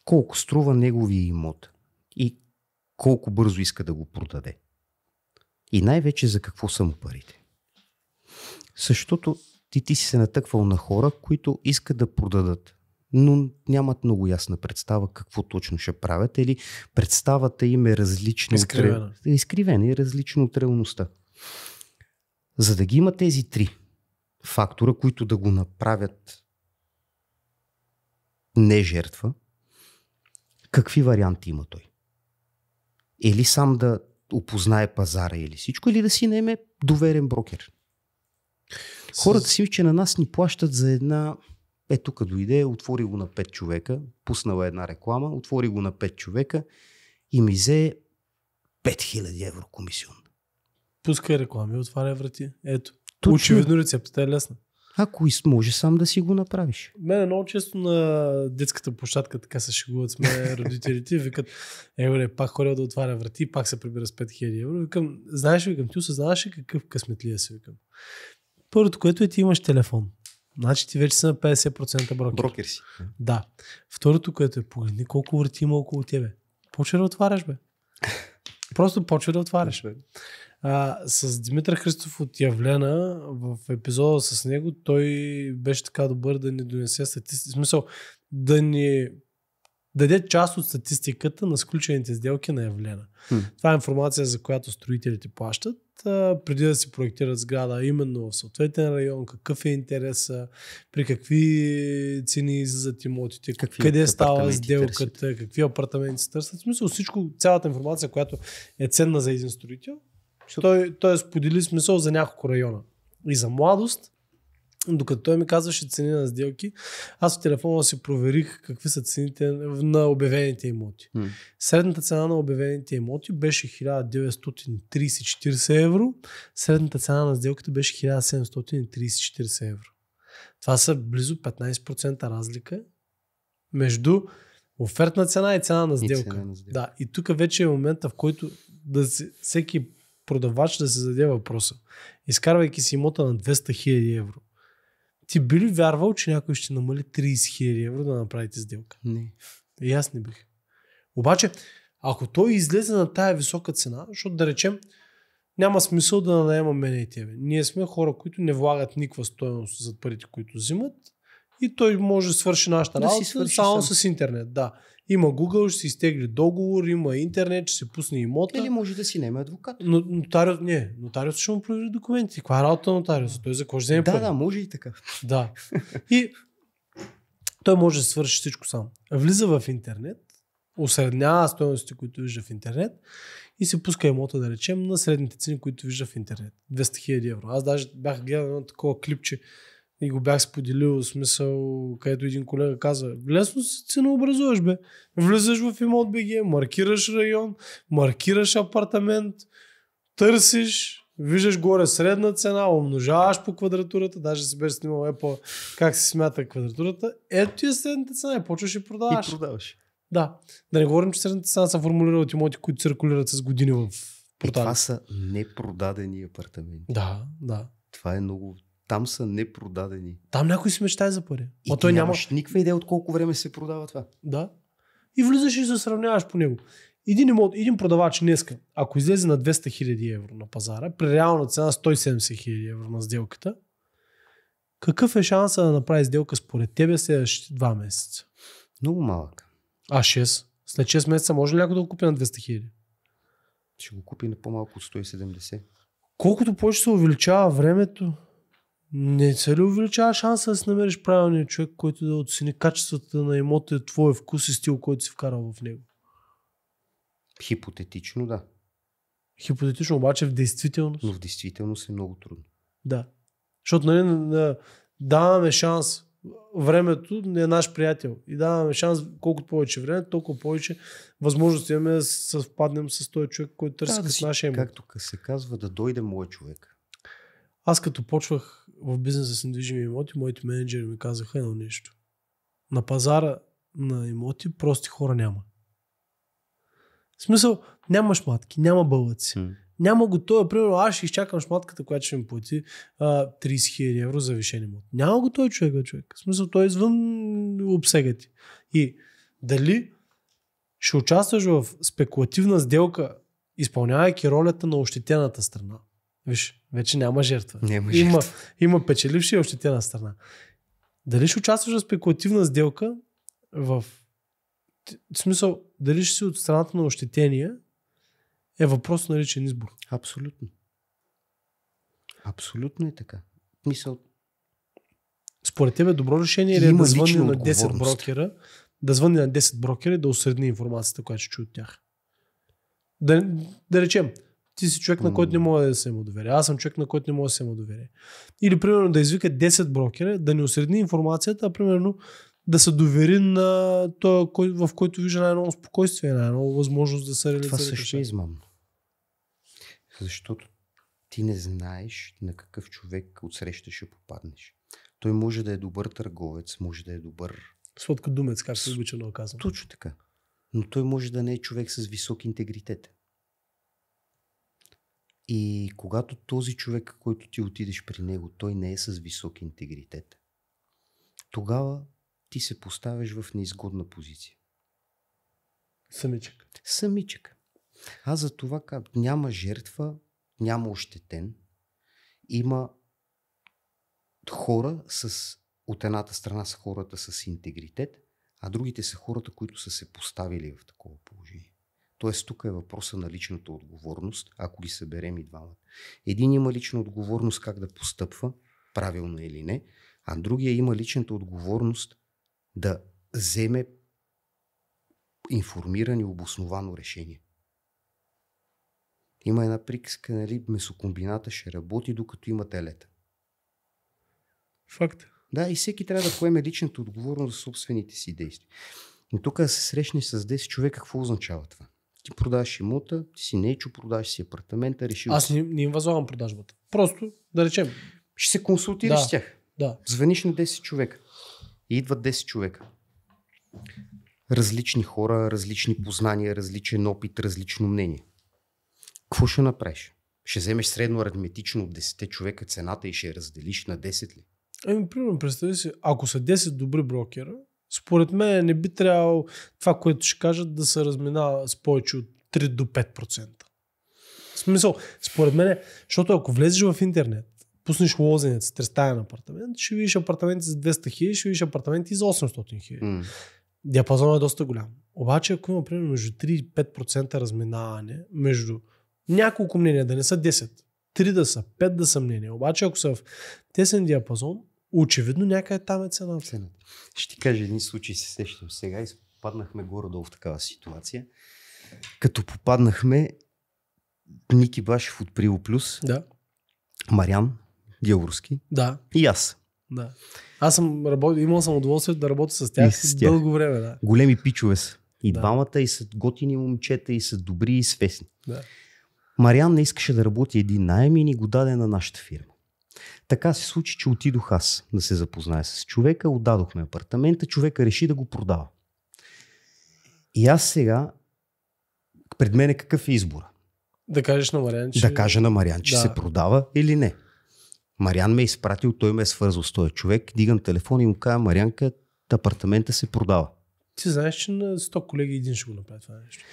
A: колко струва неговия имот и колко бързо иска да го продаде. И най-вече за какво са му парите. Същото ти, ти си се натъквал на хора, които искат да продадат, но нямат много ясна представа какво точно ще правят или представата им е различна. Изкривена. От, изкривена и различна от реалността. За да ги има тези три фактора, които да го направят не жертва, какви варианти има той? или сам да опознае пазара или всичко, или да си наеме доверен брокер. Хората си че на нас ни плащат за една... Е, тук дойде, отвори го на 5 човека, пуснала е една реклама, отвори го на 5 човека и ми взе 5000 евро комисион.
B: Пускай реклами, отваря врати. Ето. Точно. Очевидно
A: рецептата е лесна. Ако и може сам да си го направиш.
B: Мене много често на детската площадка така се шегуват с мен родителите. Викат, е, бре, пак хора да отваря врати, пак се прибира с 5000 евро. Викам, знаеш, викам, ти осъзнаваш ли какъв късметлия е, си, викам. Първото, което е, ти имаш телефон. Значи ти вече си на 50% брокер. Брокер си. Да. Второто, което е, погледни колко врати има около тебе. Почва да отваряш, бе. Просто почва да отваряш, бе. А, с Димитър Христов от Явлена, в епизода с него, той беше така добър да ни донесе статистика. смисъл, да ни даде част от статистиката на сключените сделки на Явлена. Хм. Това е информация, за която строителите плащат а, преди да си проектират сграда, именно в съответен район, какъв е интереса, при какви цени излизат имотите, какви къде е става сделката, търсите. какви апартаменти се търсят. В смисъл всичко, цялата информация, която е ценна за един строител, той, той е сподели смисъл за няколко района. И за младост, докато той ми казваше цени на сделки, аз в телефона си проверих какви са цените на обявените имоти. Mm. Средната цена на обявените имоти беше 1930-40 евро, средната цена на сделката беше 1730-40 евро. Това са близо 15% разлика между офертна цена и цена на сделка. И цена на сделка. Да, и тук вече е момента, в който да си, всеки продавач да се зададе въпроса, изкарвайки си имота на 200 000 евро, ти би ли вярвал, че някой ще намали 30 000 евро да направите сделка? Не. И аз не бих. Обаче, ако той излезе на тая висока цена, защото да речем, няма смисъл да наема мене и тебе. Ние сме хора, които не влагат никаква стоеност за парите, които взимат и той може да свърши нашата да работа само сам. с интернет. Да. Има Google, ще си изтегли договор, има интернет, ще се пусне имота. Или може да си нема адвокат. Но, нотариус, не, нотариус ще му провери документи. Каква е работа на нотариус? Той за кой ще вземе Да, пари? да, може и така. Да. И той може да свърши всичко сам. Влиза в интернет, осреднява стоеностите, които вижда в интернет и се пуска имота, да речем, на средните цени, които вижда в интернет. 200 000 евро. Аз даже бях гледал едно такова клипче, и го бях споделил, в смисъл, където един колега каза, лесно се ценообразуваш, бе. Влизаш в имот БГ, е, маркираш район, маркираш апартамент, търсиш, виждаш горе средна цена, умножаваш по квадратурата, даже си беше снимал епо как се смята квадратурата, ето ти е средната цена и почваш и продаваш. И продаваш. Да. Да не говорим, че средната цена са формулира от имоти, които циркулират с години в
A: портала. Това са непродадени апартаменти. Да, да. Това е много там са непродадени.
B: Там някой си мечтае за пари. И той няма... нямаш никаква идея от колко време се продава това. Да. И влизаш и се сравняваш по него. Един, имот, един продавач днеска, ако излезе на 200 000 евро на пазара, при реална цена 170 000 евро на сделката, какъв е шанса да направи сделка според тебе следващите два месеца? Много малък. А 6? След 6 месеца може ли някой да го купи на 200 000?
A: Ще го купи на по-малко от 170.
B: Колкото повече се увеличава времето, не се ли увеличава шанса да си намериш правилния човек, който да оцени качествата на имота, твой вкус и стил, който си вкарал в него?
A: Хипотетично, да. Хипотетично, обаче в действителност. Но в действителност е много трудно.
B: Да. Защото, нали, даваме шанс. Времето не е наш приятел. И даваме шанс, колкото повече време, толкова повече възможности имаме да съвпаднем с този човек, който търси да, да с
A: нашия имот. Както се казва, да дойде моят човек.
B: Аз като почвах в бизнеса с недвижими имоти, моите менеджери ми казаха едно нещо. На пазара на имоти прости хора няма. В смисъл, няма шматки, няма бълъци. Mm. Няма го той, примерно, аз ще изчакам шматката, която ще ми плати 30 000 евро за вишен имот. Няма го той човек, човек. В смисъл, той е извън обсега ти. И дали ще участваш в спекулативна сделка, изпълнявайки ролята на ощетената страна, Виж, вече няма жертва. Няма жертва. има, има печеливши и ощетена страна. Дали ще участваш в спекулативна сделка в... в смисъл, дали ще си от страната на ощетения е въпрос на личен избор. Абсолютно. Абсолютно е така. Мисъл. Според тебе добро решение ли е да звънне на 10 брокера, да звънни на 10 брокера и да осредни информацията, която ще чу от тях? Да, да речем, ти си човек, на който не мога да се му доверя. Аз съм човек, на който не мога да се му доверя. Или, примерно, да извика 10 брокера, да не осредни информацията, а примерно да се довери на това, в който вижда най-ново спокойствие, най-ново възможност да се реализира. Това също е
A: измамно. Защото ти не знаеш на какъв човек среща ще попаднеш. Той може да е добър търговец, може да е добър...
B: Сладко думец, както се обича да казвам. Точно така.
A: Но той може да не е човек с висок интегритет. И когато този човек, който ти отидеш при него, той не е с висок интегритет, тогава ти се поставяш в неизгодна позиция. Самичък. Самичък. Аз за това няма жертва, няма ощетен, има хора с, от едната страна са хората с интегритет, а другите са хората, които са се поставили в такова положение. Тоест, тук е въпроса на личната отговорност, ако ги съберем и двамата. Един има лична отговорност как да постъпва, правилно е или не, а другия има личната отговорност да вземе информирано и обосновано решение. Има една приказка, нали, месокомбината ще работи, докато има телета. Факт. Да, и всеки трябва да поеме личната отговорност за собствените си действия. Но тук да се срещне с 10 човека, какво означава това? ти продаваш имота, ти си нечо, продаваш си апартамента, решил. Аз не,
B: не им възлагам продажбата. Просто, да речем. Ще се консултираш да. с тях. Да.
A: Звъниш на 10 човека. И идват 10 човека. Различни хора, различни познания, различен опит, различно мнение. Какво ще направиш? Ще вземеш средно аритметично от 10 човека цената и ще я разделиш на 10 ли?
B: Еми, примерно, представи си, ако са 10 добри брокера, според мен не би трябвало това, което ще кажат, да се разминава с повече от 3 до 5%. смисъл, според мен, защото ако влезеш в интернет, пуснеш лозенец, тристаен апартамент, ще видиш апартаменти за 200 хиляди, ще видиш апартаменти за 800 хиляди. Mm. Диапазонът е доста голям. Обаче, ако има, примерно, между 3 и 5% разминаване между няколко мнения, да не са 10, 3 да са, 5 да са мнения, обаче ако са в тесен
A: диапазон, Очевидно някъде там е цената. Ще ти кажа един случай, се сещам сега. Изпаднахме горе-долу в такава ситуация. Като попаднахме, Ники Башев от Приво Плюс, да. Мариан Дяурски да.
B: и аз. Да. Аз съм работ... имал съм удоволствието да работя с тях, с тях. дълго време. Да.
A: Големи пичове са. И да. двамата, и са готини момчета, и са добри, и свестни. Да. Мариан не искаше да работи един найем и ни го даде на нашата фирма. Така се случи, че отидох аз да се запозная с човека, отдадохме апартамента, човека реши да го продава. И аз сега, пред мен е какъв е избора?
B: Да кажеш на Мариан, че... Да кажа на Мариан,
A: че да. се продава или не. Мариан ме е изпратил, той ме е свързал с този човек, дигам телефон и му кажа, Марианка, апартамента се продава. Ти
B: знаеш, че на 100 колеги един ще го направи това нещо.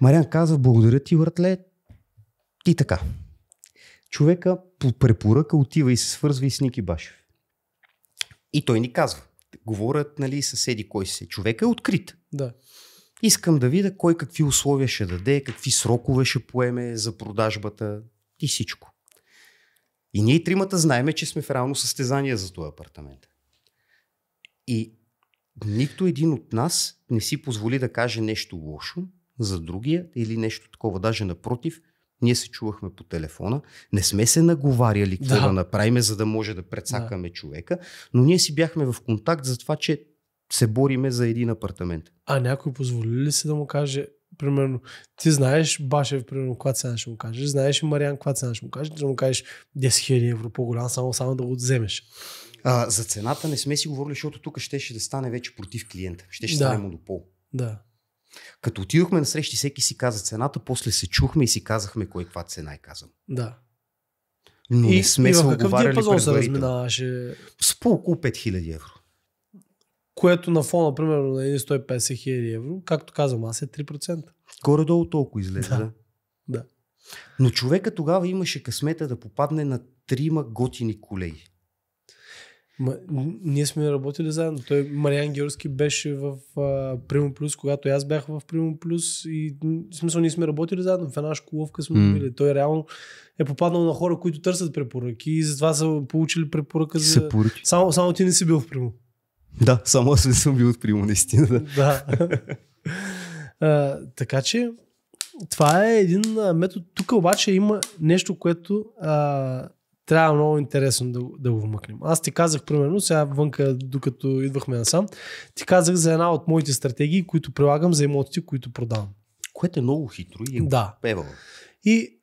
A: Мариан казва, благодаря ти, братле, И така човека по препоръка отива и се свързва и с Ники Башев. И той ни казва, говорят нали, съседи кой се. Човек е открит. Да. Искам да видя кой какви условия ще даде, какви срокове ще поеме за продажбата и всичко. И ние тримата знаеме, че сме в реално състезание за този апартамент. И нито един от нас не си позволи да каже нещо лошо за другия или нещо такова. Даже напротив – ние се чувахме по телефона, не сме се наговаряли какво да. да направиме, за да може да прецакаме да. човека, но ние си бяхме в контакт за това, че се бориме за един апартамент.
B: А някой позволи ли си да му каже, примерно, ти знаеш Башев, примерно, кога цена ще му кажеш, знаеш и Мариан, кога цена ще му кажеш, да му кажеш 10 000 евро по-голям, само,
A: само да го вземеш. А, за цената не сме си говорили, защото тук щеше ще да стане вече против клиента. Ще, ще да. стане монопол. Да. Като отидохме на срещи, всеки си каза цената, после се чухме и си казахме кой каква цена е казал. Да. Но и, не сме и се оговаряли предварително. Се С по около 5000 евро.
B: Което на фона, примерно,
A: на 150 хиляди евро, както казвам, аз е 3%. Горе-долу толкова излезе, да. да. да. Но човека тогава имаше късмета да попадне на трима готини колеги.
B: Ма, ние сме работили заедно. Той, Мариан Георски беше в Примо Плюс, когато аз бях в Примо Плюс и в смисъл ние сме работили заедно. В една школовка сме mm. били. Той реално е попаднал на хора, които търсят препоръки и затова са получили препоръка за... Само, само ти не си бил в Примо.
A: Да, само аз не съм бил в Примо, наистина. Да.
B: да. а, така че това е един метод. Тук обаче има нещо, което а, трябва много интересно да, да го вмъкнем. Аз ти казах, примерно, сега вънка, докато идвахме насам, ти казах за една от моите стратегии, които прилагам за имотите, които продавам. Което е много хитро и е да. пева. И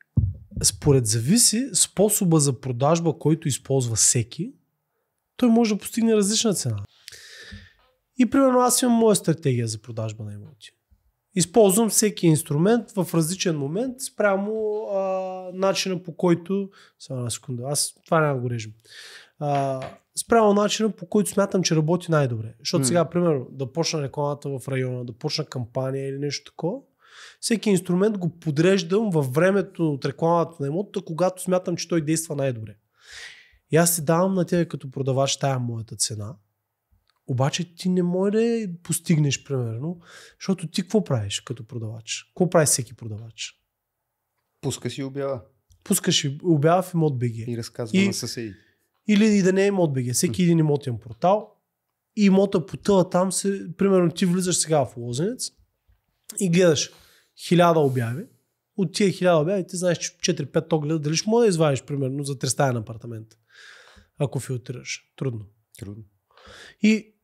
B: според зависи способа за продажба, който използва всеки, той може да постигне различна цена. И примерно аз имам моя стратегия за продажба на имоти използвам всеки инструмент в различен момент спрямо а, начина по който... Само една секунда, аз това няма го режим. А, спрямо начина по който смятам, че работи най-добре. Защото mm. сега, примерно, да почна рекламата в района, да почна кампания или нещо такова, всеки инструмент го подреждам във времето от рекламата на имота, когато смятам, че той действа най-добре. И аз си давам на тебе като продавач тая моята цена – обаче ти не може да постигнеш, примерно, защото ти какво правиш като продавач? Какво прави всеки продавач? Пуска си обява. Пускаш и обява в имот БГ. И разказва и, на съседи. Или и да не е имот БГ. Всеки един е портал. И имота потъва там се, примерно ти влизаш сега в Лозенец и гледаш хиляда обяви. От тия хиляда обяви ти знаеш, че 4-5 огледа дали ще може да извадиш примерно за тристаен апартамент. Ако филтрираш. Трудно. Трудно. И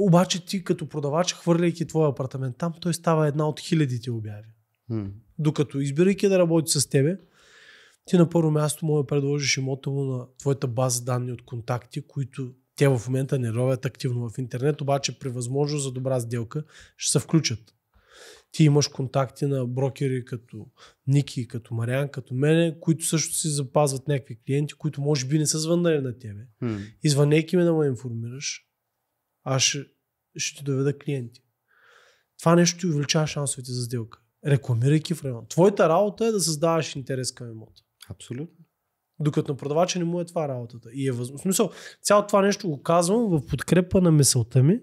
B: обаче ти като продавач, хвърляйки твой апартамент там, той става една от хилядите обяви. Mm. Докато избирайки да работи с тебе, ти на първо място му да предложиш имота му на твоята база данни от контакти, които те в момента не ровят активно в интернет, обаче при възможност за добра сделка ще се включат. Ти имаш контакти на брокери като Ники, като Мариан, като мене, които също си запазват някакви клиенти, които може би не са звънали на тебе. Mm. И ме да ме информираш, аз ще, ще ти доведа клиенти. Това нещо ти увеличава шансовете за сделка. Рекламирайки в района, Твоята работа е да създаваш интерес към имота. Абсолютно. Докато на продавача не му е това работата. И е въз... В смисъл, цялото това нещо го казвам в подкрепа на мисълта ми,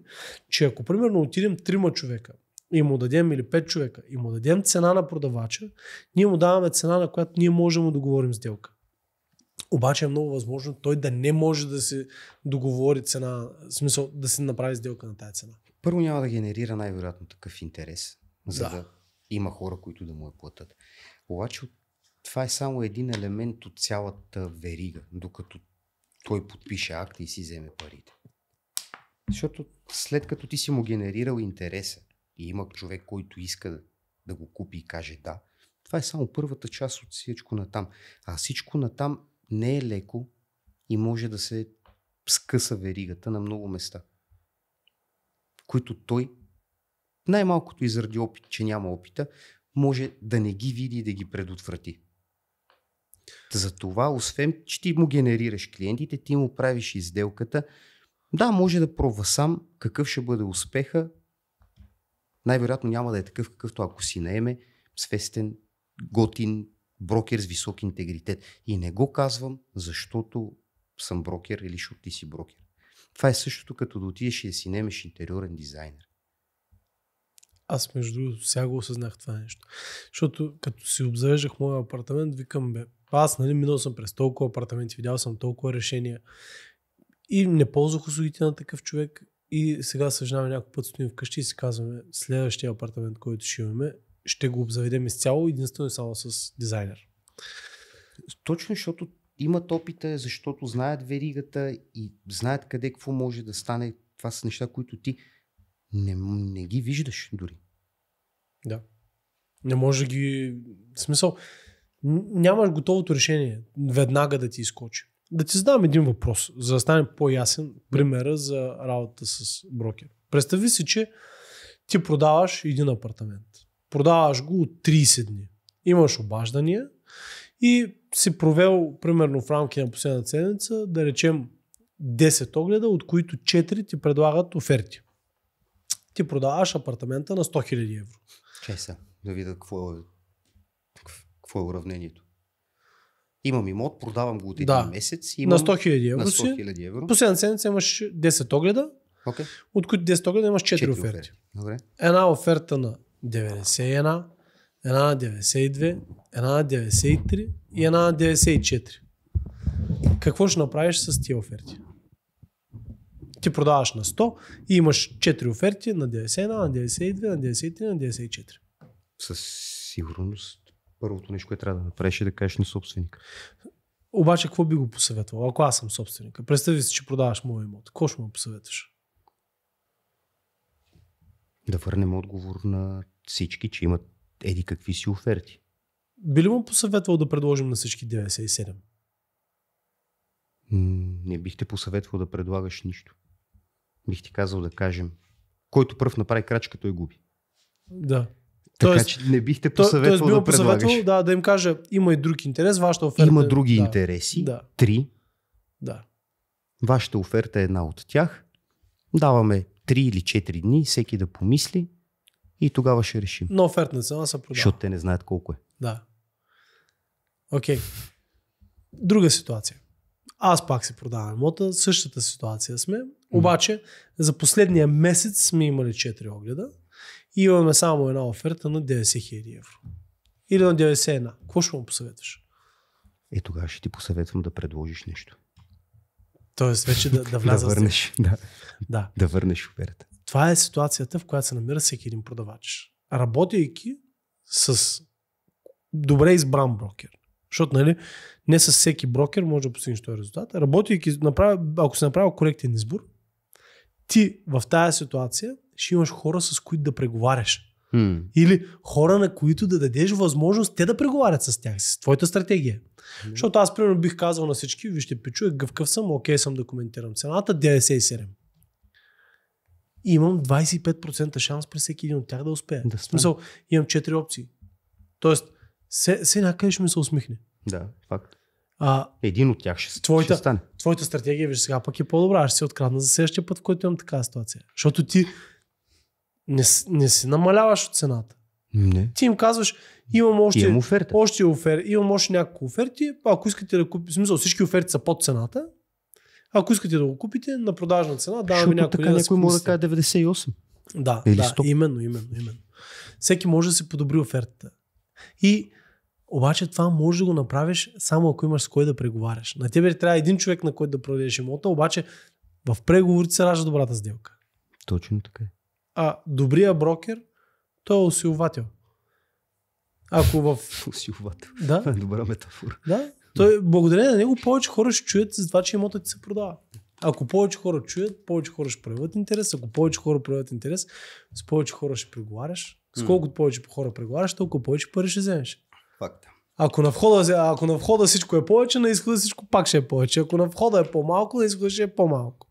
B: че ако примерно отидем трима човека и му дадем или пет човека и му дадем цена на продавача, ние му даваме цена, на която ние можем да договорим сделка. Обаче е много възможно той да не може да се договори цена, в смисъл да се направи сделка на тази цена.
A: Първо няма да генерира най-вероятно такъв интерес, за да, да има хора, които да му я платят. Обаче това е само един елемент от цялата верига, докато той подпише акта и си вземе парите. Защото след като ти си му генерирал интереса и има човек, който иска да, да го купи и каже да, това е само първата част от всичко натам. А всичко натам не е леко и може да се скъса веригата на много места, които той, най-малкото и заради опит, че няма опита, може да не ги види и да ги предотврати. Затова, освен, че ти му генерираш клиентите, ти му правиш изделката, да, може да пробва сам какъв ще бъде успеха. Най-вероятно няма да е такъв, какъвто ако си наеме свестен, готин, брокер с висок интегритет. И не го казвам, защото съм брокер или защото ти си брокер. Това е същото като да отидеш и да си немеш интериорен дизайнер.
B: Аз между другото сега го осъзнах това нещо. Защото като си обзавеждах моя апартамент, викам бе, аз нали минал съм през толкова апартаменти, видял съм толкова решения и не ползвах услугите на такъв човек и сега съжалявам някой път стоим вкъщи и си казваме следващия апартамент, който ще имаме ще го обзаведем изцяло единствено и само
A: с дизайнер. Точно, защото имат опита, защото знаят веригата и знаят къде какво може да стане. Това са неща, които ти не, не ги виждаш дори.
B: Да. Не може да ги... В смисъл, нямаш готовото решение веднага да ти изкочи. Да ти задам един въпрос, за да стане по-ясен примера за работата с брокер. Представи си, че ти продаваш един апартамент продаваш го от 30 дни. Имаш обаждания и си провел, примерно в рамки на последната седмица, да речем 10 огледа, от които 4 ти предлагат оферти. Ти продаваш апартамента на 100 000 евро.
A: Чай се. да видя какво е, какво е уравнението. Имам имот, продавам го от един да. месец. Имам... На 100 000 евро. На 100 000 евро. Последната
B: седмица имаш 10 огледа, okay. от които 10 огледа имаш 4, 4 оферти. оферти. Добре. Една оферта на 91, една 92, една 93 и една 94. Какво ще направиш с тия оферти? Ти продаваш на 100 и имаш 4 оферти на 91, на 92, на 93, на 94.
A: Със сигурност първото нещо, което трябва да направиш е да кажеш на собственика.
B: Обаче, какво би го посъветвал, ако аз съм собственика? Представи си, че продаваш моя имот. Какво ще му посъветваш?
A: да върнем отговор на всички, че имат еди какви си оферти.
B: Би ли му посъветвал да предложим на всички 97?
A: Не бих те посъветвал да предлагаш нищо. Бих ти казал да кажем, който пръв направи крачка, той губи. Да. Така тоест, че не бихте посъветвал тоест, да посъветвал,
B: да, да им кажа, има и друг интерес, вашата оферта... Е- има други да. интереси, да. три. Да.
A: Вашата оферта е една от тях. Даваме 3 или 4 дни, всеки да помисли и тогава ще решим.
B: Но офертна цена са продава. Защото
A: те не знаят колко е.
B: Да. Окей. Okay. Друга ситуация. Аз пак се продавам имота, същата ситуация сме, обаче за последния месец сме имали 4 огледа и имаме само една оферта на 90 000 евро. Или на 91. Какво ще му посъветваш?
A: Е, тогава ще ти посъветвам да предложиш нещо.
B: Тоест вече да, да вляза. да върнеш. Да.
A: да. да върнеш оферта.
B: Това е ситуацията, в която се намира всеки един продавач. Работейки с добре избран брокер. Защото, нали, не с всеки брокер може да постигнеш този резултат. Работейки, ако си направил коректен избор, ти в тази ситуация ще имаш хора, с които да преговаряш. Mm. Или хора, на които да дадеш възможност те да преговарят с тях, с твоята стратегия. Mm. Защото аз, примерно, бих казал на всички, вижте, пичу, е гъвкав съм, окей съм да коментирам цената, 97. И имам 25% шанс при всеки един от тях да успея. Да, в смисъл, имам 4 опции. Тоест, се, се някъде ще ми се усмихне.
A: Да, факт. А, Един от тях ще,
B: твоята, ще стане. Твоята стратегия, виж сега, пък е по-добра. Аз ще се открадна за следващия път, в който имам такава ситуация. Защото ти не, не си намаляваш от цената. Не. Ти им казваш, имам още, имам оферта. още офер, имам още някакво оферти, ако искате да купите, смисъл всички оферти са под цената, ако искате да го купите на продажна цена, даваме Шо, някой така да някой може да каже 98. Да, Или да 100. именно, именно, именно. Всеки може да се подобри офертата. И обаче това може да го направиш само ако имаш с кой да преговаряш. На тебе трябва един човек, на който да продадеш имота, обаче в преговорите се ражда добрата сделка.
A: Точно така. Е.
B: А добрия брокер, той е усилвател. Ако в... Усилвател. Да. Това е добра метафора. Да. Той, благодарение на него повече хора ще чуят за това, че имота ти се продава. Ако повече хора чуят, повече хора ще проявят интерес. Ако повече хора проявят интерес, с повече хора ще преговаряш. С колкото повече хора преговаряш, толкова повече пари ще вземеш. Факт. Е. Ако на, входа, ако на входа всичко е повече, на изхода всичко пак ще е повече. Ако на входа е по-малко, на изхода ще е по-малко.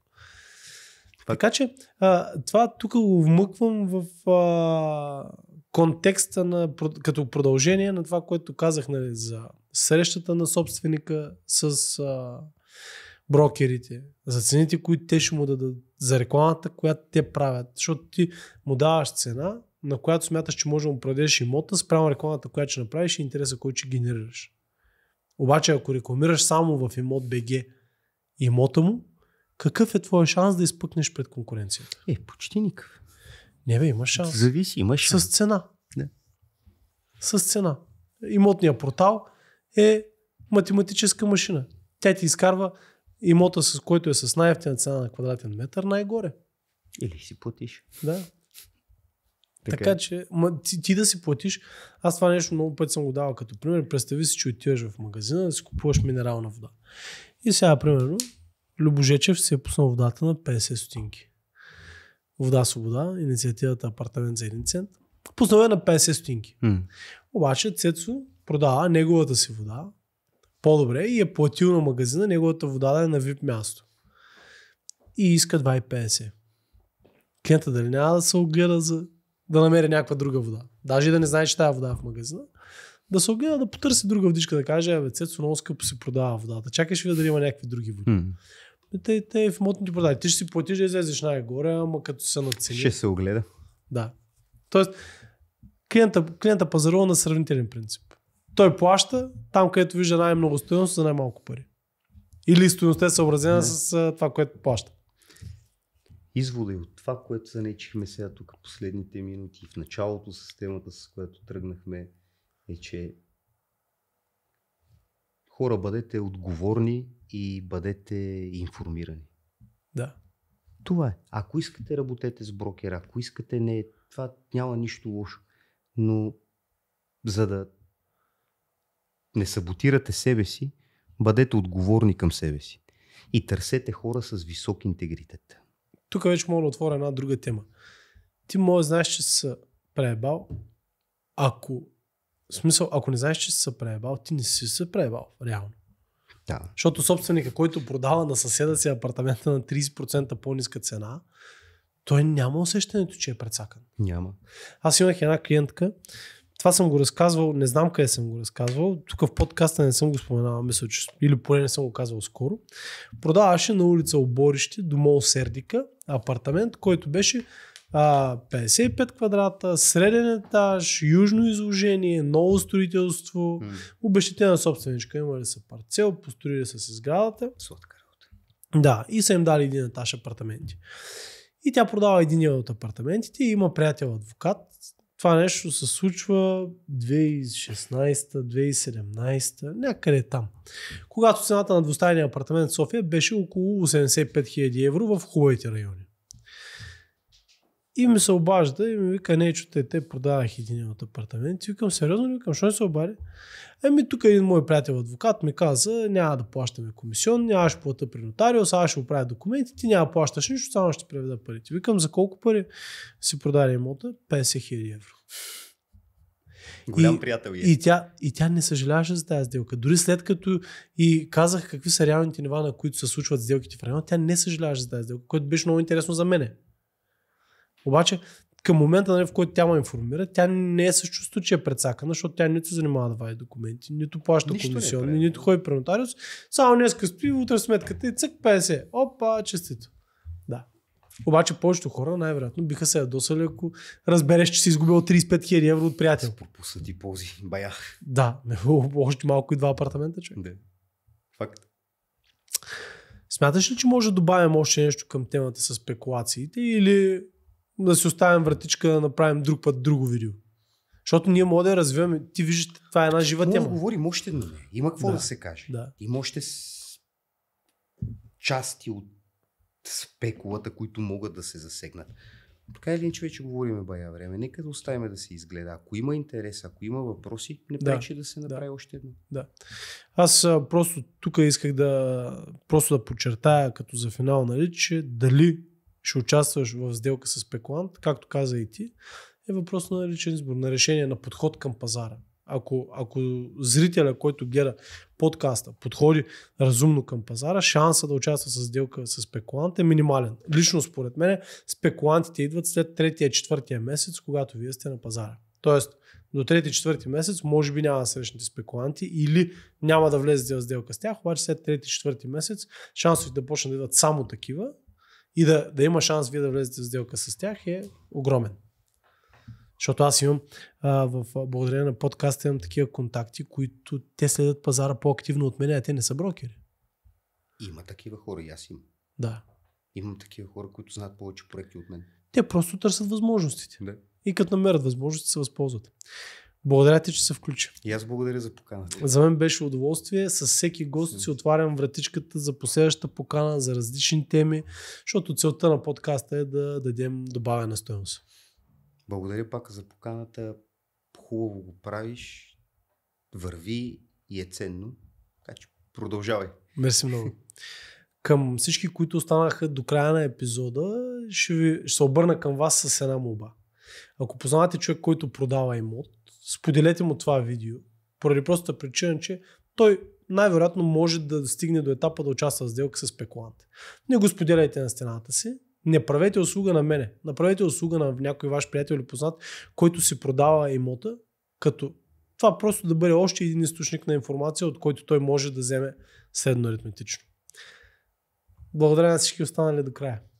B: Така че а, това тук го вмъквам в а, контекста на, като продължение на това, което казах нали, за срещата на собственика с а, брокерите, за цените, които те ще му дадат, за рекламата, която те правят. Защото ти му даваш цена, на която смяташ, че може да му продадеш имота, спрямо рекламата, която ще направиш и интереса, който ще генерираш. Обаче, ако рекламираш само в имот БГ имота му, какъв е твой шанс да изпъкнеш пред конкуренцията? Е, почти никакъв.
A: Не бе, имаш шанс. Зависи, имаш шанс. С цена. Не.
B: С цена. Имотния портал е математическа машина. Тя ти изкарва имота, с който е с най-ефтина цена на квадратен метър, най-горе.
A: Или си платиш. Да. Така, така е.
B: че ма, ти, ти да си платиш, аз това нещо много път съм го давал като пример. Представи си, че отиваш в магазина да си купуваш минерална вода. И сега, примерно, Любожечев се е пуснал водата на 50 стотинки. Вода свобода, инициативата апартамент за 1 цент. Пуснал е на 50 стотинки. Mm. Обаче Цецо продава неговата си вода по-добре и е платил на магазина неговата вода да е на VIP място. И иска 2,50. Клиента дали няма да се огледа за да намери някаква друга вода. Даже и да не знае, че тази вода е в магазина. Да се огледа, да потърси друга водичка, да каже, бе, Цецо много скъпо се продава водата. Чакаш ли да има някакви други води. Mm. Те, те в мотните продажи. Ти ще си платиш да излезеш най-горе, ама като се нацели. Ще се огледа. Да. Тоест, клиента, клиента пазарува на сравнителен принцип. Той плаща там, където вижда най-много стоеност за най-малко пари. Или стоеността е съобразена не. с това, което плаща.
A: Изводи от това, което занечихме сега тук последните минути в началото с темата, с която тръгнахме, е, че Хора, бъдете отговорни и бъдете информирани. Да. Това е. Ако искате, работете с брокера. Ако искате, не. Това няма нищо лошо. Но за да не саботирате себе си, бъдете отговорни към себе си. И търсете хора с висок интегритет.
B: Тук вече мога да отворя една друга тема. Ти може да знаеш, че си се преебал, ако в смисъл, ако не знаеш, че си се преебал, ти не си се преебал, реално. Да. Защото собственика, който продава на съседа си апартамента на 30% по-ниска цена, той няма усещането, че е прецакан. Няма. Аз имах една клиентка, това съм го разказвал, не знам къде съм го разказвал, тук в подкаста не съм го споменавал, мисля, че, или поне не съм го казвал скоро. Продаваше на улица Оборище до Мол Сердика апартамент, който беше 55 квадрата, среден етаж, южно изложение, ново строителство, mm. обещетена собственичка, имали са парцел, построили са се сградата. Сладка работа. Да, и са им дали един етаж апартаменти. И тя продава един от апартаментите и има приятел адвокат. Това нещо се случва 2016-2017, някъде е там. Когато цената на двустайния апартамент в София беше около 85 000 евро в хубавите райони. И ми се обажда и ми вика, не, че те, те продавах един от апартамент. И викам, сериозно ли? Викам, що не се обади? Еми, тук един мой приятел адвокат ми каза, няма да плащаме комисион, няма ще плата при нотариус, аз ще оправя документи, ти няма да плащаш нищо, само ще преведа парите. Викам, за колко пари си продаде имота? 50 хиляди евро.
A: Голям и, приятел е. И
B: тя, и тя не съжаляваше за тази сделка. Дори след като и казах какви са реалните нива, на които се случват сделките в района, тя не съжаляваше за тази сделка, което беше много интересно за мене. Обаче към момента, нали, в който тя ме информира, тя не е с чувство, че е предсакана, защото тя нито се занимава да вади документи, нито плаща комисионни, не е нито ходи при нотариус. Само днес стои, утре сметката и цък 50. Опа, честито. Да. Обаче повечето хора най-вероятно биха се ядосали, ако разбереш, че си изгубил 35 000 евро от приятел.
A: Пропусна ти ползи, баях.
B: Да, още малко и два апартамента, че. Да. Факт. Смяташ ли, че може да добавим още нещо към темата с спекулациите или да си оставим вратичка да направим друг път друго видео. Защото ние може да развиваме. Ти виждаш, това е една жива тема.
A: говорим още дни. Има какво да, да се каже. Да. Има още с... части от спекулата, които могат да се засегнат. Така или иначе вече говорим бая време. Нека да оставим да се изгледа. Ако има интерес, ако има въпроси, не да, пречи да се направи да, още едно.
B: Да. Аз а, просто тук исках да просто да подчертая като за финал, нали, че дали ще участваш в сделка с спекулант, както каза и ти, е въпрос на личен избор, на решение, на подход към пазара. Ако, ако зрителя, който гледа подкаста, подходи разумно към пазара, шанса да участва с сделка с спекулант е минимален. Лично според мен спекулантите идват след третия-четвъртия месец, когато вие сте на пазара. Тоест, до 3-4 месец може би няма да срещнете спекуланти или няма да влезете в сделка с тях, обаче след 3-4 месец шансовете да почнат да идват само такива и да, да има шанс вие да влезете в сделка с тях е огромен. Защото аз имам, а, в, благодарение на подкаста, имам такива контакти, които те следят пазара по-активно от мен, а те не са брокери.
A: Има такива хора, и аз имам. Да. Имам такива хора, които знаят повече проекти от мен.
B: Те просто търсят възможностите. Да. И като намерят възможности, се възползват. Благодаря ти, че се включи.
A: И аз благодаря за поканата. За
B: мен беше удоволствие. С всеки гост си отварям вратичката за последваща покана, за различни теми, защото целта на подкаста е да дадем добавена стоеност.
A: Благодаря пак за поканата. Хубаво го правиш. Върви и е ценно. Така че продължавай.
B: Мерси много. Към всички, които останаха до края на епизода, ще, ви, ще се обърна към вас с една молба. Ако познавате човек, който продава имот, споделете му това видео. Поради простата причина, че той най-вероятно може да стигне до етапа да участва в сделка с спекулант. Не го споделяйте на стената си, не правете услуга на мене, направете услуга на някой ваш приятел или познат, който си продава имота, като това просто да бъде още един източник на информация, от който той може да вземе средно аритметично. Благодаря на всички останали до края.